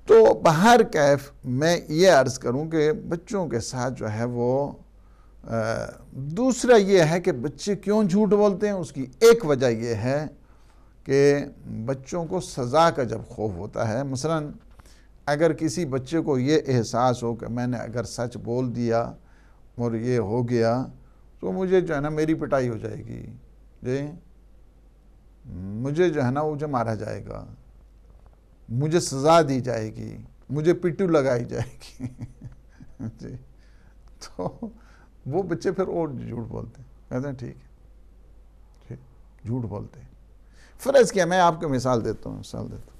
तो बाहर कैफ मैं ये अर्ज़ करूं कि बच्चों के साथ जो है वो दूसरा ये है कि बच्चे क्यों झूठ बोलते हैं उसकी एक वजह यह है कि बच्चों को सज़ा का जब खौफ होता है मसलन अगर किसी बच्चे को ये एहसास हो कि मैंने अगर सच बोल दिया और ये हो गया तो मुझे जो है ना मेरी पिटाई हो जाएगी जी मुझे जो है ना मुझे मारा जाएगा मुझे सज़ा दी जाएगी मुझे पिट्टू लगाई जाएगी जी तो वो बच्चे फिर और झूठ बोलते हैं कहते हैं ठीक है ठीक झूठ बोलते हैं फ़र्ज़ क्या मैं आपको मिसाल देता हूँ मिसाल देता हूँ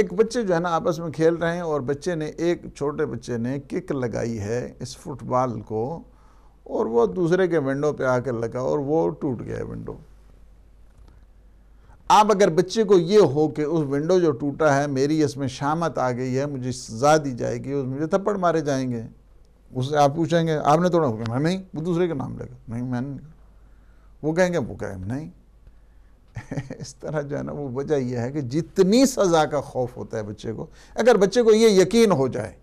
एक बच्चे जो है ना आपस में खेल रहे हैं और बच्चे ने एक छोटे बच्चे ने किक लगाई है इस फुटबॉल को और वो दूसरे के विंडो पे आकर लगा और वो टूट गया विंडो आप अगर बच्चे को ये हो कि उस विंडो जो टूटा है मेरी इसमें शामत आ गई है मुझे सजा दी जाएगी उस मुझे थप्पड़ मारे जाएंगे उससे आप पूछेंगे आपने तोड़ा मैं नहीं वो दूसरे का नाम लेगा नहीं मैंने वो कहेंगे वो कहें नहीं इस तरह जो है ना वो वजह यह है कि जितनी सज़ा का खौफ होता है बच्चे को अगर बच्चे को ये यकीन हो जाए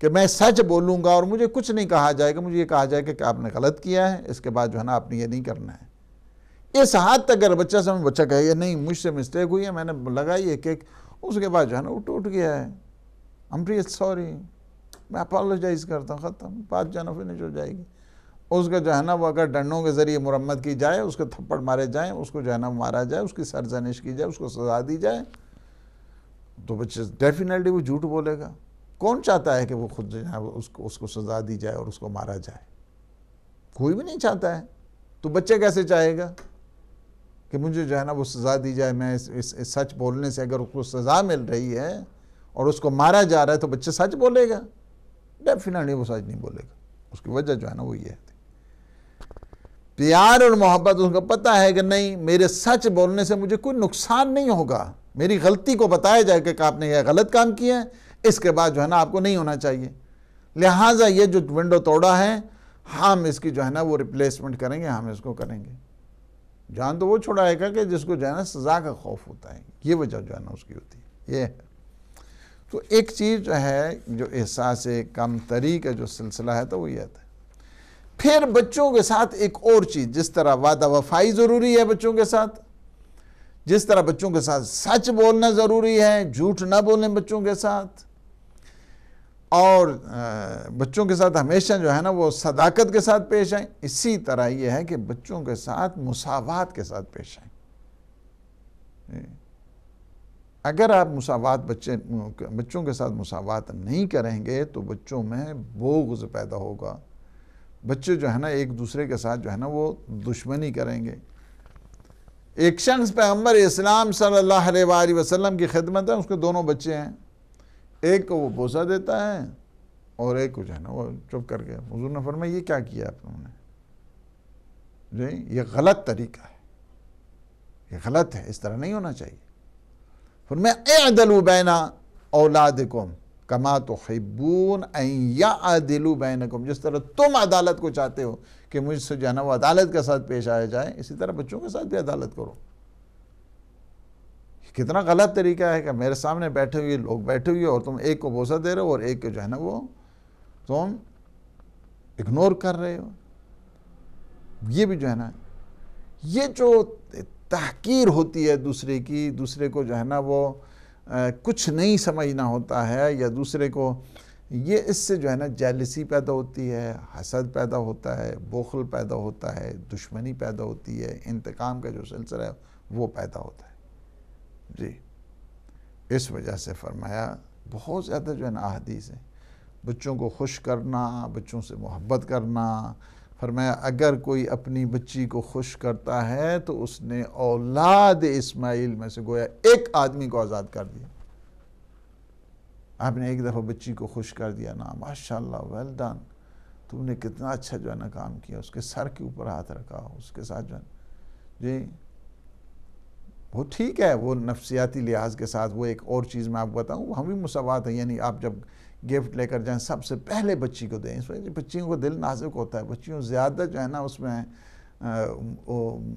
कि मैं सच बोलूँगा और मुझे कुछ नहीं कहा जाएगा मुझे ये कहा जाएगा कि आपने गलत किया है इसके बाद जो है ना आपने ये नहीं करना है इस हाथ तक अगर बच्चा समझ बच्चा कहेगा नहीं मुझसे मिस्टेक हुई है मैंने लगाई एक एक उसके बाद जो है ना वो टूट गया है अमरी सॉरी मैं अपोलोजाइज करता हूँ ख़त्म बात जाना फिनिश हो जाएगी उसका जो है ना वो अगर डंडों के ज़रिए मुरम्मत की जाए उसके थप्पड़ मारे जाए उसको जो है ना मारा जाए उसकी सरजनिश की जाए उसको सजा दी जाए तो बच्चे डेफिनेटली वो झूठ बोलेगा कौन चाहता है कि वो खुद जो है उसको उसको सजा दी जाए और उसको मारा जाए कोई भी नहीं चाहता है तो बच्चे कैसे चाहेगा कि मुझे जो है ना वो सज़ा दी जाए मैं इस, इस, इस सच बोलने से अगर उसको सज़ा मिल रही है और उसको मारा जा रहा है तो बच्चे सच बोलेगा डेफिनेटली वो सच नहीं बोलेगा उसकी वजह जो है ना वो ये है प्यार और मोहब्बत उसको पता है कि नहीं मेरे सच बोलने से मुझे कोई नुकसान नहीं होगा मेरी गलती को बताया जाए कि आपने यह गलत काम किया है इसके बाद जो है ना आपको नहीं होना चाहिए लिहाजा ये जो विंडो तोड़ा है हम इसकी जो है ना वो रिप्लेसमेंट करेंगे हम इसको करेंगे जान तो वो छोड़ाएगा कि जिसको जो है ना सज़ा का खौफ होता है ये वजह जो है ना उसकी होती है ये है तो एक चीज़ जो है जो एहसास कम तरी का जो सिलसिला है तो वो आता था फिर बच्चों के साथ एक और चीज़ जिस तरह वादा वफाई ज़रूरी है बच्चों के साथ जिस तरह बच्चों के साथ सच बोलना ज़रूरी है झूठ ना बोलें बच्चों के साथ और बच्चों के साथ हमेशा जो है ना वो सदाकत के साथ पेश आए इसी तरह ये है कि बच्चों के साथ मुसावात के साथ पेश आए अगर आप मुसावत बच्चे बच्चों के साथ मुसावत नहीं करेंगे तो बच्चों में बोग्ज़ पैदा होगा बच्चे जो है ना एक दूसरे के साथ जो है ना वो दुश्मनी करेंगे एक शख्स पैगम्बर इस्लाम सल्ला वसलम की खिदमत है उसके दोनों बच्चे हैं एक को वो बोसा देता है और एक को जो है ना वो चुप करके गया हजूर ने फरमा ये क्या किया आप लोगों ने जी ये गलत तरीका है ये गलत है इस तरह नहीं होना चाहिए फरमाया बैना औलाद कम कमा तो खिबून या आदिलु बैन कम जिस तरह तुम अदालत को चाहते हो कि मुझसे जो है ना वो अदालत के साथ पेश आया जाए इसी तरह बच्चों के साथ भी अदालत करो कितना गलत तरीका है कि मेरे सामने बैठे हुए लोग बैठे हुए और तुम एक को भोसा दे रहे हो और एक को जो है ना वो तुम इग्नोर कर रहे हो ये भी जो है ना ये जो तहकीर होती है दूसरे की दूसरे को जो है ना वो आ, कुछ नहीं समझना होता है या दूसरे को ये इससे जो है ना जेलसी पैदा होती है हसद पैदा होता है बोखल पैदा होता है दुश्मनी पैदा होती है इंतकाम का जो सिलसिला है वो पैदा होता है जी इस वजह से फरमाया बहुत ज़्यादा जो है ना अहदीस है बच्चों को खुश करना बच्चों से मोहब्बत करना फरमाया अगर कोई अपनी बच्ची को खुश करता है तो उसने औलाद इस्माइल में से गोया एक आदमी को आज़ाद कर दिया आपने एक दफ़ा बच्ची को खुश कर दिया ना माशाल्लाह वेल डन तुमने कितना अच्छा जो है ना काम किया उसके सर के ऊपर हाथ रखा उसके साथ जो है जी वो ठीक है वो नफ्सियाती लिहाज के साथ वो एक और चीज़ मैं आपको बताऊँ हम भी मुसावत हैं यानी आप जब गिफ्ट लेकर जाएं सबसे पहले बच्ची को दें इस वजह बच्चियों को दिल नाजुक होता है बच्चियों ज़्यादा जो है ना उसमें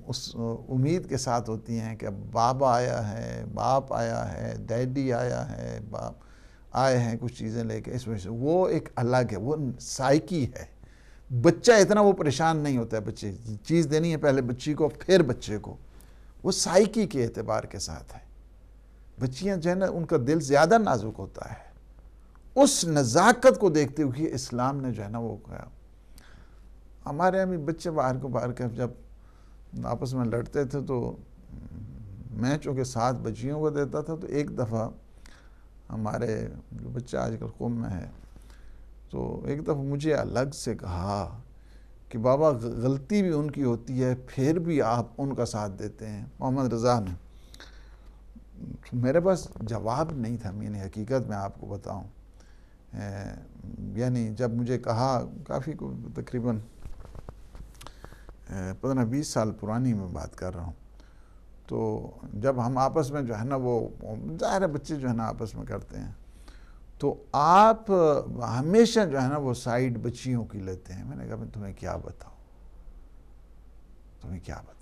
उस उम्मीद के साथ होती हैं कि अब बाबा आया है बाप आया है डैडी आया है बाप आए हैं कुछ चीज़ें लेके इस वजह से वो एक अलग है वो साइकी है बच्चा इतना वो परेशान नहीं होता है बच्चे चीज़ देनी है पहले बच्ची को फिर बच्चे को वो साइकी के अतबार के साथ है बच्चियाँ जो है ना उनका दिल ज़्यादा नाजुक होता है उस नज़ाकत को देखते हुए इस्लाम ने जो है ना वो कहा हमारे यहाँ भी बच्चे बाहर को बाहर के जब आपस में लड़ते थे तो मैं चूँकि सात बच्चियों को देता था तो एक दफ़ा हमारे जो बच्चा आजकल कौम में है तो एक दफ़ा मुझे अलग से कहा कि बाबा गलती भी उनकी होती है फिर भी आप उनका साथ देते हैं मोहम्मद रज़ा ने मेरे पास जवाब नहीं था मैंने हकीकत में आपको बताऊं यानी जब मुझे कहा काफ़ी तकरीबन पंद्रह बीस साल पुरानी मैं बात कर रहा हूँ तो जब हम आपस में जो है ना वो ज़ाहिर बच्चे जो है ना आपस में करते हैं तो आप हमेशा जो है ना वो साइड बच्चियों की लेते हैं मैंने कहा मैं तुम्हें क्या बताऊँ तुम्हें क्या बताओ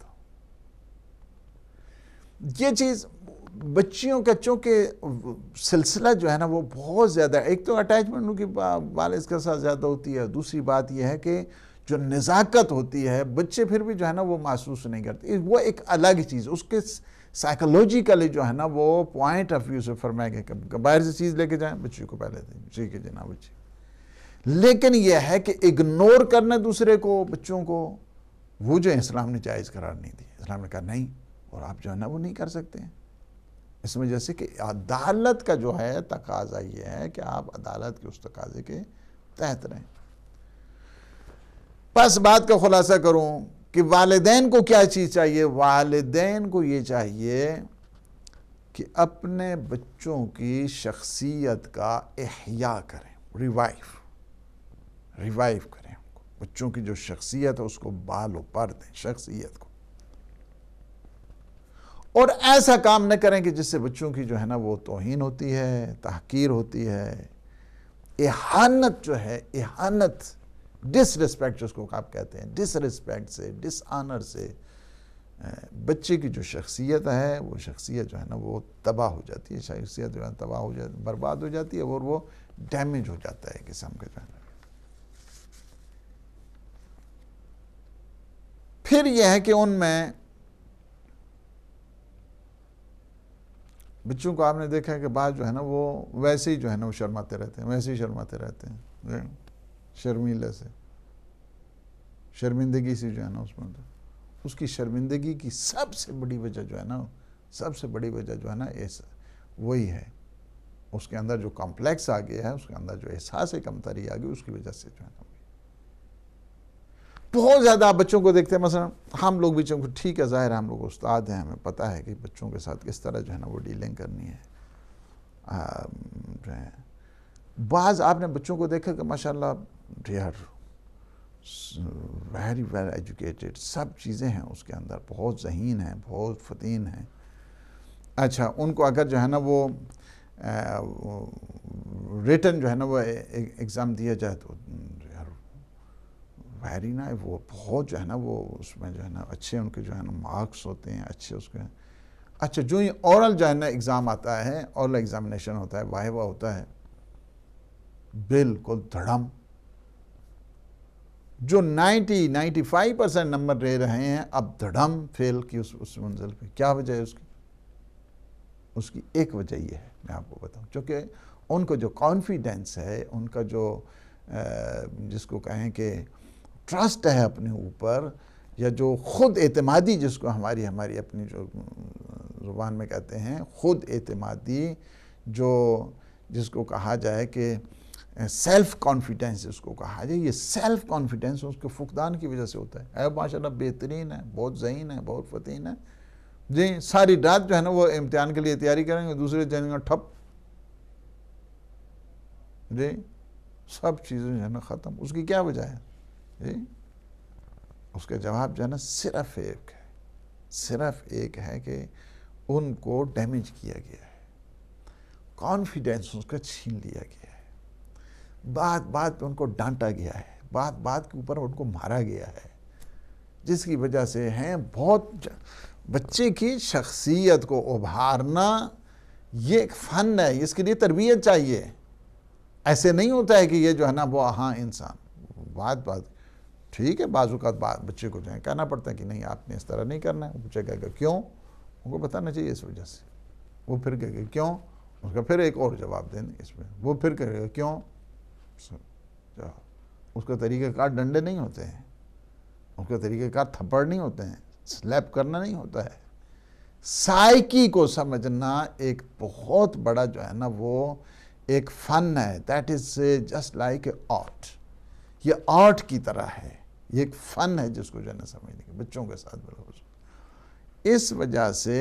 ये चीज़ बच्चियों कच्चों के सिलसिला जो है ना वो बहुत ज़्यादा एक तो अटैचमेंट उनकी वालद के साथ ज़्यादा होती है दूसरी बात यह है कि जो नज़ाकत होती है बच्चे फिर भी जो है ना वो महसूस नहीं करते वो एक अलग चीज़ उसके साइकोलॉजिकली जो है ना वो पॉइंट ऑफ व्यू से फरमाए बाहर से चीज़ लेके जाएं बच्चे को पहले दें ठीक है जनाब बच्चे लेकिन यह है कि इग्नोर करना दूसरे को बच्चों को वो जो इस्लाम ने जायज़ करार नहीं दी इस्लाम ने कहा नहीं और आप जो है ना वो नहीं कर सकते इसमें जैसे कि अदालत का जो है तकाजा ये है कि आप अदालत के उस तकाजे के तहत रहें बस बात का खुलासा करूं कि वालदेन को क्या चीज़ चाहिए वालदेन को ये चाहिए कि अपने बच्चों की शख्सियत का अहिया करें रिवाइव रिवाइव करें बच्चों की जो शख्सियत है उसको बाल पर दें शख्सियत को और ऐसा काम न करें कि जिससे बच्चों की जो है ना वो तोहन होती है तहकीर होती है एहानत जो है एहानत डिसरिस्पेक्ट जिसको आप कहते हैं डिसरिस्पेक्ट से डिसआनर से बच्चे की जो शख्सियत है वो शख्सियत जो है ना वो तबाह हो जाती है शख्सियत जो है तबाह हो जाती बर्बाद हो जाती है और वो डैमेज हो जाता है किस्म का जो है ना फिर यह है कि उनमें बच्चों को आपने देखा है कि बाद जो है ना वो वैसे ही जो है ना वो शर्माते रहते हैं वैसे ही शर्माते रहते हैं शर्मीले से शर्मिंदगी से जो है ना उसमें उसकी शर्मिंदगी की सबसे बड़ी वजह जो है ना सबसे बड़ी वजह जो है ना ऐसा वही है उसके अंदर जो कॉम्प्लेक्स आ गया है उसके अंदर जो एहसास कमतरी आ गई उसकी वजह से जो है ना बहुत ज़्यादा बच्चों को देखते हैं मसलन हम लोग भी चूँकि ठीक है ज़ाहिर हम लोग उस्ताद हैं हमें पता है कि बच्चों के साथ किस तरह जो है ना वो डीलिंग करनी है जो है बाज़ आपने बच्चों को देखा कि माशाल्लाह दे वेरी वेल एजुकेटेड सब चीज़ें हैं उसके अंदर बहुत जहीन हैं बहुत फतीन हैं अच्छा उनको अगर जो है ना वो रिटर्न जो है ना वो एग्ज़ाम दिया जाए तो वेरी ना वो बहुत जो है ना वो उसमें जो है ना अच्छे उनके जो है ना मार्क्स होते हैं अच्छे उसके अच्छा जो ये औरल जो है ना एग्ज़ाम आता है औरल एग्ज़ामिनेशन होता है वाहवा होता है बिल्कुल धड़म जो 90 95 परसेंट नंबर ले रहे हैं अब धड़म फेल की उस उस मंजिल पे क्या वजह है उसकी उसकी एक वजह ये है मैं आपको बताऊं क्योंकि उनको जो कॉन्फिडेंस है उनका जो जिसको कहें कि ट्रस्ट है अपने ऊपर या जो खुद एतमादी जिसको हमारी हमारी अपनी जो ज़ुबान में कहते हैं खुद एतमादी जो जिसको कहा जाए कि सेल्फ कॉन्फिडेंस जिसको कहा जाए ये सेल्फ कॉन्फिडेंस उसके फुकदान की वजह से होता है अब माशा बेहतरीन है बहुत जहीन है बहुत फतीन है जी सारी रात जो है ना वो इम्तहान के लिए तैयारी करेंगे दूसरे जाएंगे ठप जी सब चीज़ें जो है ना ख़त्म उसकी क्या वजह है उसका जवाब जो है ना सिर्फ एक है सिर्फ एक है कि उनको डैमेज किया गया है कॉन्फिडेंस उसका छीन लिया गया है बात बात पे उनको डांटा गया है बात बात के ऊपर उनको मारा गया है जिसकी वजह से हैं बहुत बच्चे की शख्सियत को उभारना ये एक फ़न है इसके लिए तरबियत चाहिए ऐसे नहीं होता है कि ये जो है ना वो हाँ इंसान बात बात ठीक है बाजू बाजूकात बच्चे को जो है कहना पड़ता है कि नहीं आपने इस तरह नहीं करना है बच्चा कहेगा क्यों उनको बताना चाहिए इस वजह से वो फिर कहेगा क्यों उसका फिर एक और जवाब देने इसमें वो फिर कहेगा क्यों उसका तरीक़ाकार डंडे नहीं होते हैं उसका तरीक़ाकार थप्पड़ नहीं होते हैं स्लैप करना नहीं होता है साइकी को समझना एक बहुत बड़ा जो है ना वो एक फ़न है that is just like a art ये आर्ट की तरह है ये एक फ़न है जिसको जो है ना समझने के बच्चों के साथ बिल्कुल इस वजह से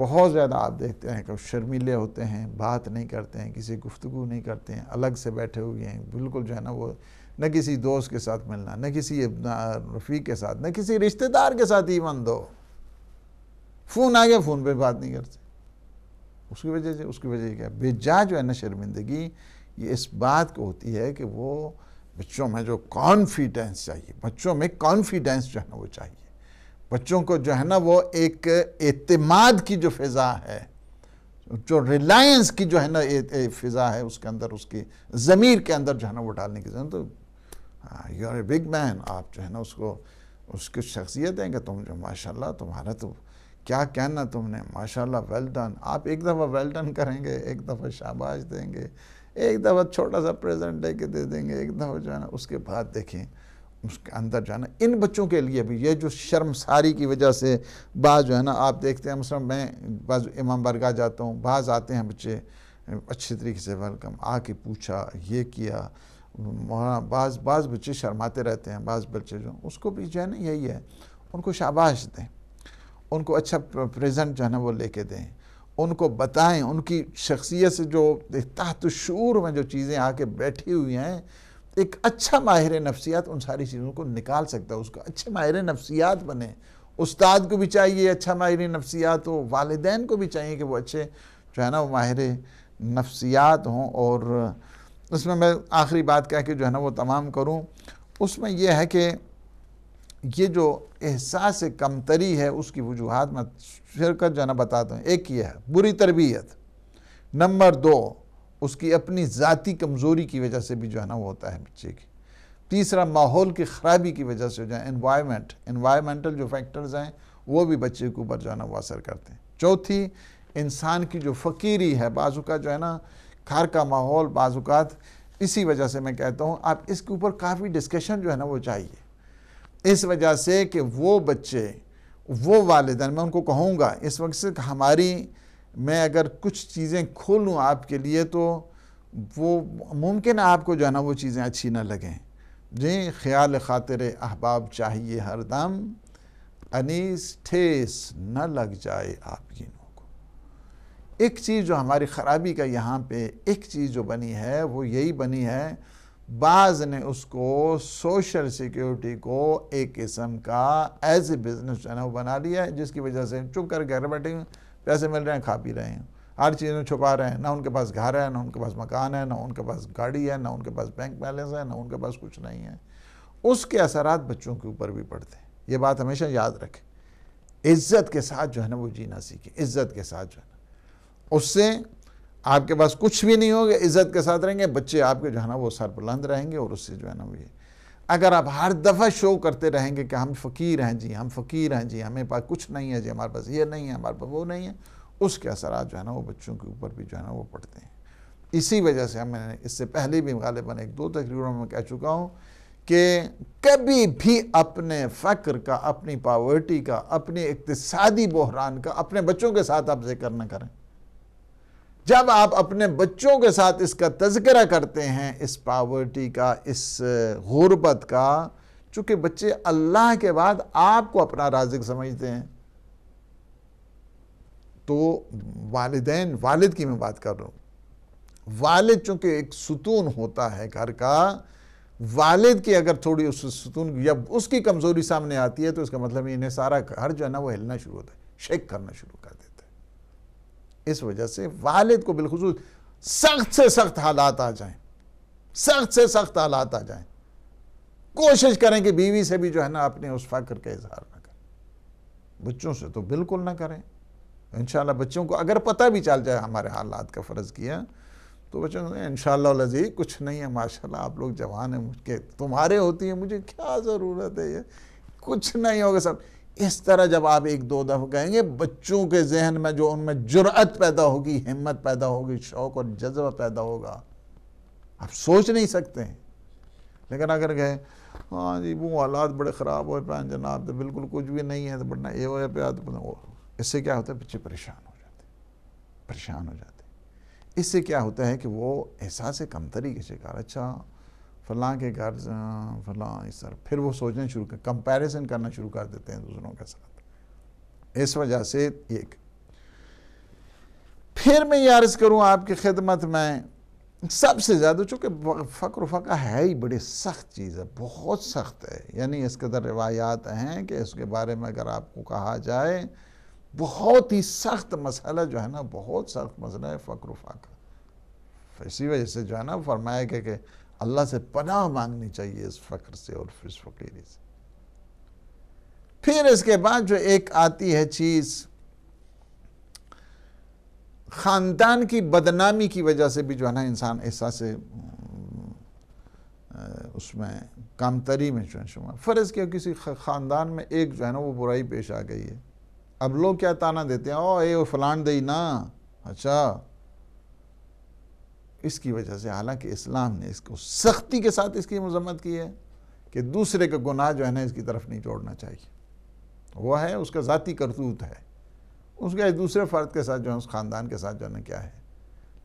बहुत ज़्यादा आप देखते हैं कब शर्मीले होते हैं बात नहीं करते हैं किसी गुफ्तु नहीं करते हैं अलग से बैठे हुए हैं बिल्कुल जो है ना वो न किसी दोस्त के साथ मिलना न किसी रफ़ी के साथ न किसी रिश्तेदार के साथ मन दो फ़ोन आ गया फ़ोन पे बात नहीं करते उसकी वजह से उसकी वजह क्या बेजा जो है ना शर्मिंदगी ये इस बात को होती है कि वो बच्चों में जो कॉन्फिडेंस चाहिए बच्चों में कॉन्फिडेंस जो है ना वो चाहिए बच्चों को जो है ना वो एक एतमाद की जो फ़िज़ा है जो रिलायंस की जो है ना फ़िज़ा है उसके अंदर उसकी ज़मीर के अंदर जो है ना वो डालने की जरूरत तो you are a big man आप जो है ना उसको उसकी शख्सियत देंगे तुम जो माशाल्लाह तुम्हारा तो क्या कहना तुमने माशाल्लाह वेल डन आप एक दफ़ा वेल डन करेंगे एक दफ़ा शाबाश देंगे एक दफ़ा छोटा सा प्रेजेंट लेके दे देंगे एक दफ़ा जाना उसके बाद देखें उसके अंदर जाना इन बच्चों के लिए भी ये जो शर्मसारी की वजह से बाज़ जो है ना आप देखते हैं मसलन मैं बाज इमाम बरगा जाता हूँ बाज़ आते हैं बच्चे अच्छे तरीके से वेलकम आके पूछा ये किया बाज़ बाज़ बच्चे शर्माते रहते हैं बाज़ बच्चे जो उसको भी जो है ना यही है उनको शाबाश दें उनको अच्छा प्रेजेंट जो है ना वो लेके दें उनको बताएं उनकी शख्सियत से जो तहत शूर में जो चीज़ें आके बैठी हुई हैं एक अच्छा माहिर नफसियात उन सारी चीज़ों को निकाल सकता है उसका अच्छे माहिर नफसियात बने उस्ताद को भी चाहिए अच्छा माहिर नफसियात हो तो वालदेन को भी चाहिए कि वो अच्छे जो है ना वो माहिर नफसियात हों और उसमें मैं आखिरी बात कह के जो है ना वो तमाम करूँ उसमें यह है कि ये जो एहसास कमतरी है उसकी वजूहत मैं शिरकत जाना बताता हूँ एक ये है बुरी तरबियत नंबर दो उसकी अपनी ज़ाती कमज़ोरी की वजह से भी जो है ना वो होता है बच्चे की तीसरा माहौल की ख़राबी की वजह से जो है इन्वायरमेंट इन्वायरमेंटल जो फैक्टर्स हैं वो भी बच्चे के ऊपर जो है ना वो असर करते हैं चौथी इंसान की जो फ़कीरी है बाजू का जो है ना घर का माहौल बाजूक इसी वजह से मैं कहता हूँ आप इसके ऊपर काफ़ी डिस्कशन जो है ना वो चाहिए इस वजह से कि वो बच्चे वो वालदन मैं उनको कहूँगा इस वक्त से हमारी मैं अगर कुछ चीज़ें खोलूँ आपके लिए तो वो मुमकिन है आपको जो है ना वो चीज़ें अच्छी ना लगें जी ख्याल खातिर अहबाब चाहिए हर दम अनीस ठेस न लग जाए आपकी नू को एक चीज़ जो हमारी ख़राबी का यहाँ पे एक चीज़ जो बनी है वो यही बनी है बाज़ ने उसको सोशल सिक्योरिटी को एक किस्म का एज ए बिज़नेस जो है ना वो बना लिया है जिसकी वजह से चुप कर घर बैठे पैसे मिल रहे हैं खा पी रहे हैं हर चीज़ में छुपा रहे हैं ना उनके पास घर है ना उनके पास मकान है ना उनके पास गाड़ी है ना उनके पास बैंक बैलेंस है ना उनके पास कुछ नहीं है उसके असरात बच्चों के ऊपर भी पड़ते हैं ये बात हमेशा याद रखें इज़्ज़त के साथ जो है ना वो जीना सीखें इज़्ज़त के साथ जो है ना उससे आपके पास कुछ भी नहीं होगा इज्जत के साथ रहेंगे बच्चे आपके जो है ना वो सर बुलंद रहेंगे और उससे जो है ना ये अगर आप हर दफ़ा शो करते रहेंगे कि हम फ़कीर हैं जी हम फ़कीर हैं जी हमें पास कुछ नहीं है जी हमारे पास ये नहीं है हमारे पास वो नहीं है उसके असर जो है ना वो बच्चों के ऊपर भी जो है ना वो पड़ते हैं इसी वजह से मैंने इससे पहले भी गालिबा एक दो तकरीरों में कह चुका हूँ कि कभी भी अपने फ़क्र का अपनी पावर्टी का अपने इकतसादी बहरान का अपने बच्चों के साथ आप जिक्र न करें जब आप अपने बच्चों के साथ इसका तस्करा करते हैं इस पावर्टी का इस गुरबत का चूंकि बच्चे अल्लाह के बाद आपको अपना राजिक समझते हैं तो वालदेन वालिद की मैं बात कर रहा हूँ वालिद चूंकि एक सुतून होता है घर का वालिद की अगर थोड़ी उस सुतून या उसकी कमज़ोरी सामने आती है तो इसका मतलब इन्हें सारा घर जो है ना वो हिलना शुरू होता है शेक करना शुरू कर इस वजह से वालिद को बिलखसूस सख्त से सख्त हालात आ जाए सख्त से सख्त हालात आ जाए कोशिश करें कि बीवी से भी जो है ना अपने उस फ़ख्र का इजहार ना करें बच्चों से तो बिल्कुल ना करें इन बच्चों को अगर पता भी चल जाए हमारे हालात का फ़र्ज़ किया तो बच्चों ने इन लजी कुछ नहीं है माशाल्लाह आप लोग जवान हैं मुझके तुम्हारे होती है मुझे क्या ज़रूरत है ये कुछ नहीं होगा सब इस तरह जब आप एक दो दफ़ा कहेंगे बच्चों के जहन में जो उनमें जुरात पैदा होगी हिम्मत पैदा होगी शौक़ और जज्बा पैदा होगा आप सोच नहीं सकते हैं लेकिन अगर कहें हाँ जी वो हालात बड़े ख़राब हो पाए जनाब तो बिल्कुल कुछ भी नहीं है तो बढ़ना ये हो पाया तो इससे क्या होता है बच्चे परेशान हो जाते परेशान हो जाते इससे क्या होता है कि वो एहसास कमतरी के शिकार अच्छा फलां के घर फलां सर फिर वो सोचना शुरू कर कंपैरिजन करना शुरू कर देते हैं दूसरों के साथ इस वजह से एक फिर मैं ये अर्ज़ करूँ आपकी खिदमत में सबसे ज़्यादा चूँकि फ़क्र फ़का है ही बड़ी सख्त चीज़ है बहुत सख्त है यानी इस कदर रिवायात हैं कि इसके बारे में अगर आपको कहा जाए बहुत ही सख्त मसला जो है ना बहुत सख्त मसला है फ़क्र फ़ाका इसी वजह से जो है ना फरमाया गया कि अल्लाह से पनाह मांगनी चाहिए इस फ़ख्र से और इस फ़कीरी से फिर इसके बाद जो एक आती है चीज़ ख़ानदान की बदनामी की वजह से भी जो है ना इंसान ऐसा से उसमें कामतरी में जो है शुमार फ़र्ज़ क्यों किसी ख़ानदान में एक जो है ना वो बुराई पेश आ गई है अब लोग क्या ताना देते हैं ओ ए फलान दई ना अच्छा इसकी वजह से हालांकि इस्लाम ने इसको सख्ती के साथ इसकी मजम्मत की है कि दूसरे का गुनाह जो है ना इसकी तरफ नहीं जोड़ना चाहिए वह है उसका ज़ाती करतूत है उसका एक दूसरे फ़र्द के साथ जो है उस ख़ानदान के साथ जो है ना क्या है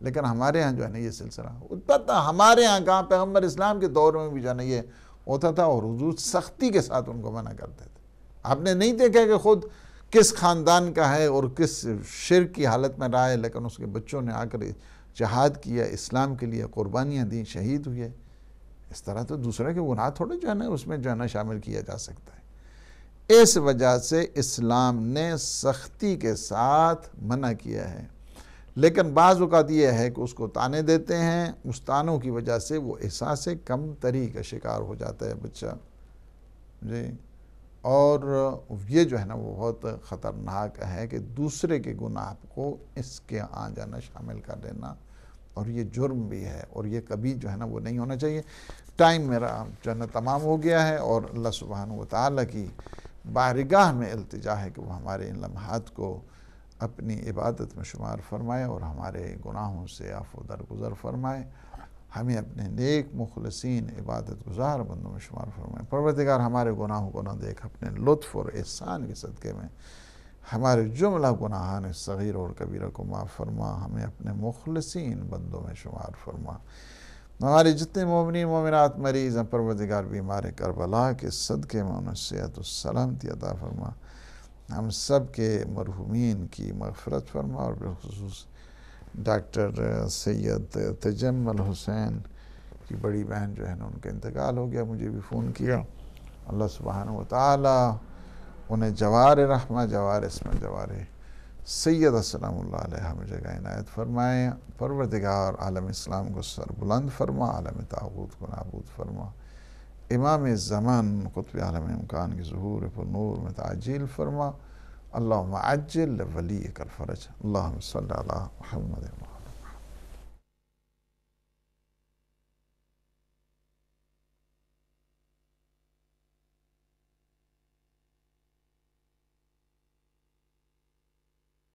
लेकिन हमारे यहाँ जो है ना ये सिलसिला पता हमारे यहाँ कहाँ पैगम्बर इस्लाम के दौर में भी जो है ना ये होता था और हजूर सख्ती के साथ उनको मना करते थे आपने नहीं देखा कि खुद किस ख़ानदान का है और किस शिर की हालत में रहा है लेकिन उसके बच्चों ने आकर जहाद किया इस्लाम के लिए कुर्बानियाँ दी शहीद हुए इस तरह तो दूसरे के गुनाह थोड़े जो है ना उसमें जो है ना शामिल किया जा सकता है इस वजह से इस्लाम ने सख्ती के साथ मना किया है लेकिन बाज़ अवत यह है कि उसको ताने देते हैं उस तानों की वजह से वो एहसास कम तरी का शिकार हो जाता है बच्चा जी और ये जो है ना वो बहुत ख़तरनाक है कि दूसरे के गुनाह को इसके आ जाना शामिल कर देना और ये जुर्म भी है और ये कभी जो है ना वो नहीं होना चाहिए टाइम मेरा जो है ना तमाम हो गया है और अल्लाह सुबहान वाली की बारगाह में अल्तजा है कि वो हमारे इन लम्हात को अपनी इबादत में शुमार फरमाए और हमारे गुनाहों से आफो दरगुजर फरमाए हमें अपने नेक मुखलसिन इबादत गुजार बंदों में शुमार फरमाए परवरदिगार हमारे गुनाहों को ना देख अपने लुत्फ़ और एहसान के सदक़े में हमारे जुमला गुनाहान सग़ीर और कबीरा को माफ़ फरमा हमें अपने मुखलसिन बंदों में शुमार फरमा हमारे जितने ममिन ममिनत मरीज़ हैं परवदिगार बीमार करबला के सदक़े में उन्हें सेहत सलामती अदा फरमा हम सब के मरहूमिन की मफ़रत फरमा और बिलखसूस डॉक्टर सैयद तजमल हुसैन की बड़ी बहन जो है ना उनका इंतकाल हो गया मुझे भी फ़ोन किया अल्लाह सुबहान वाली उन्हें जवार रहमा जवार इसम जवार सैद जगह इनायत फरमाएँ परवरदिगार आलम इस्लाम को सरबुलंद फरमा आलम ताबूत को नाबूद फरमा इमाम ज़मन कुतब आलम इमकान के जहूर नूर में ताजील फरमा अल्लाह आजिल वली कर फ़रज अल्लाह सल महमद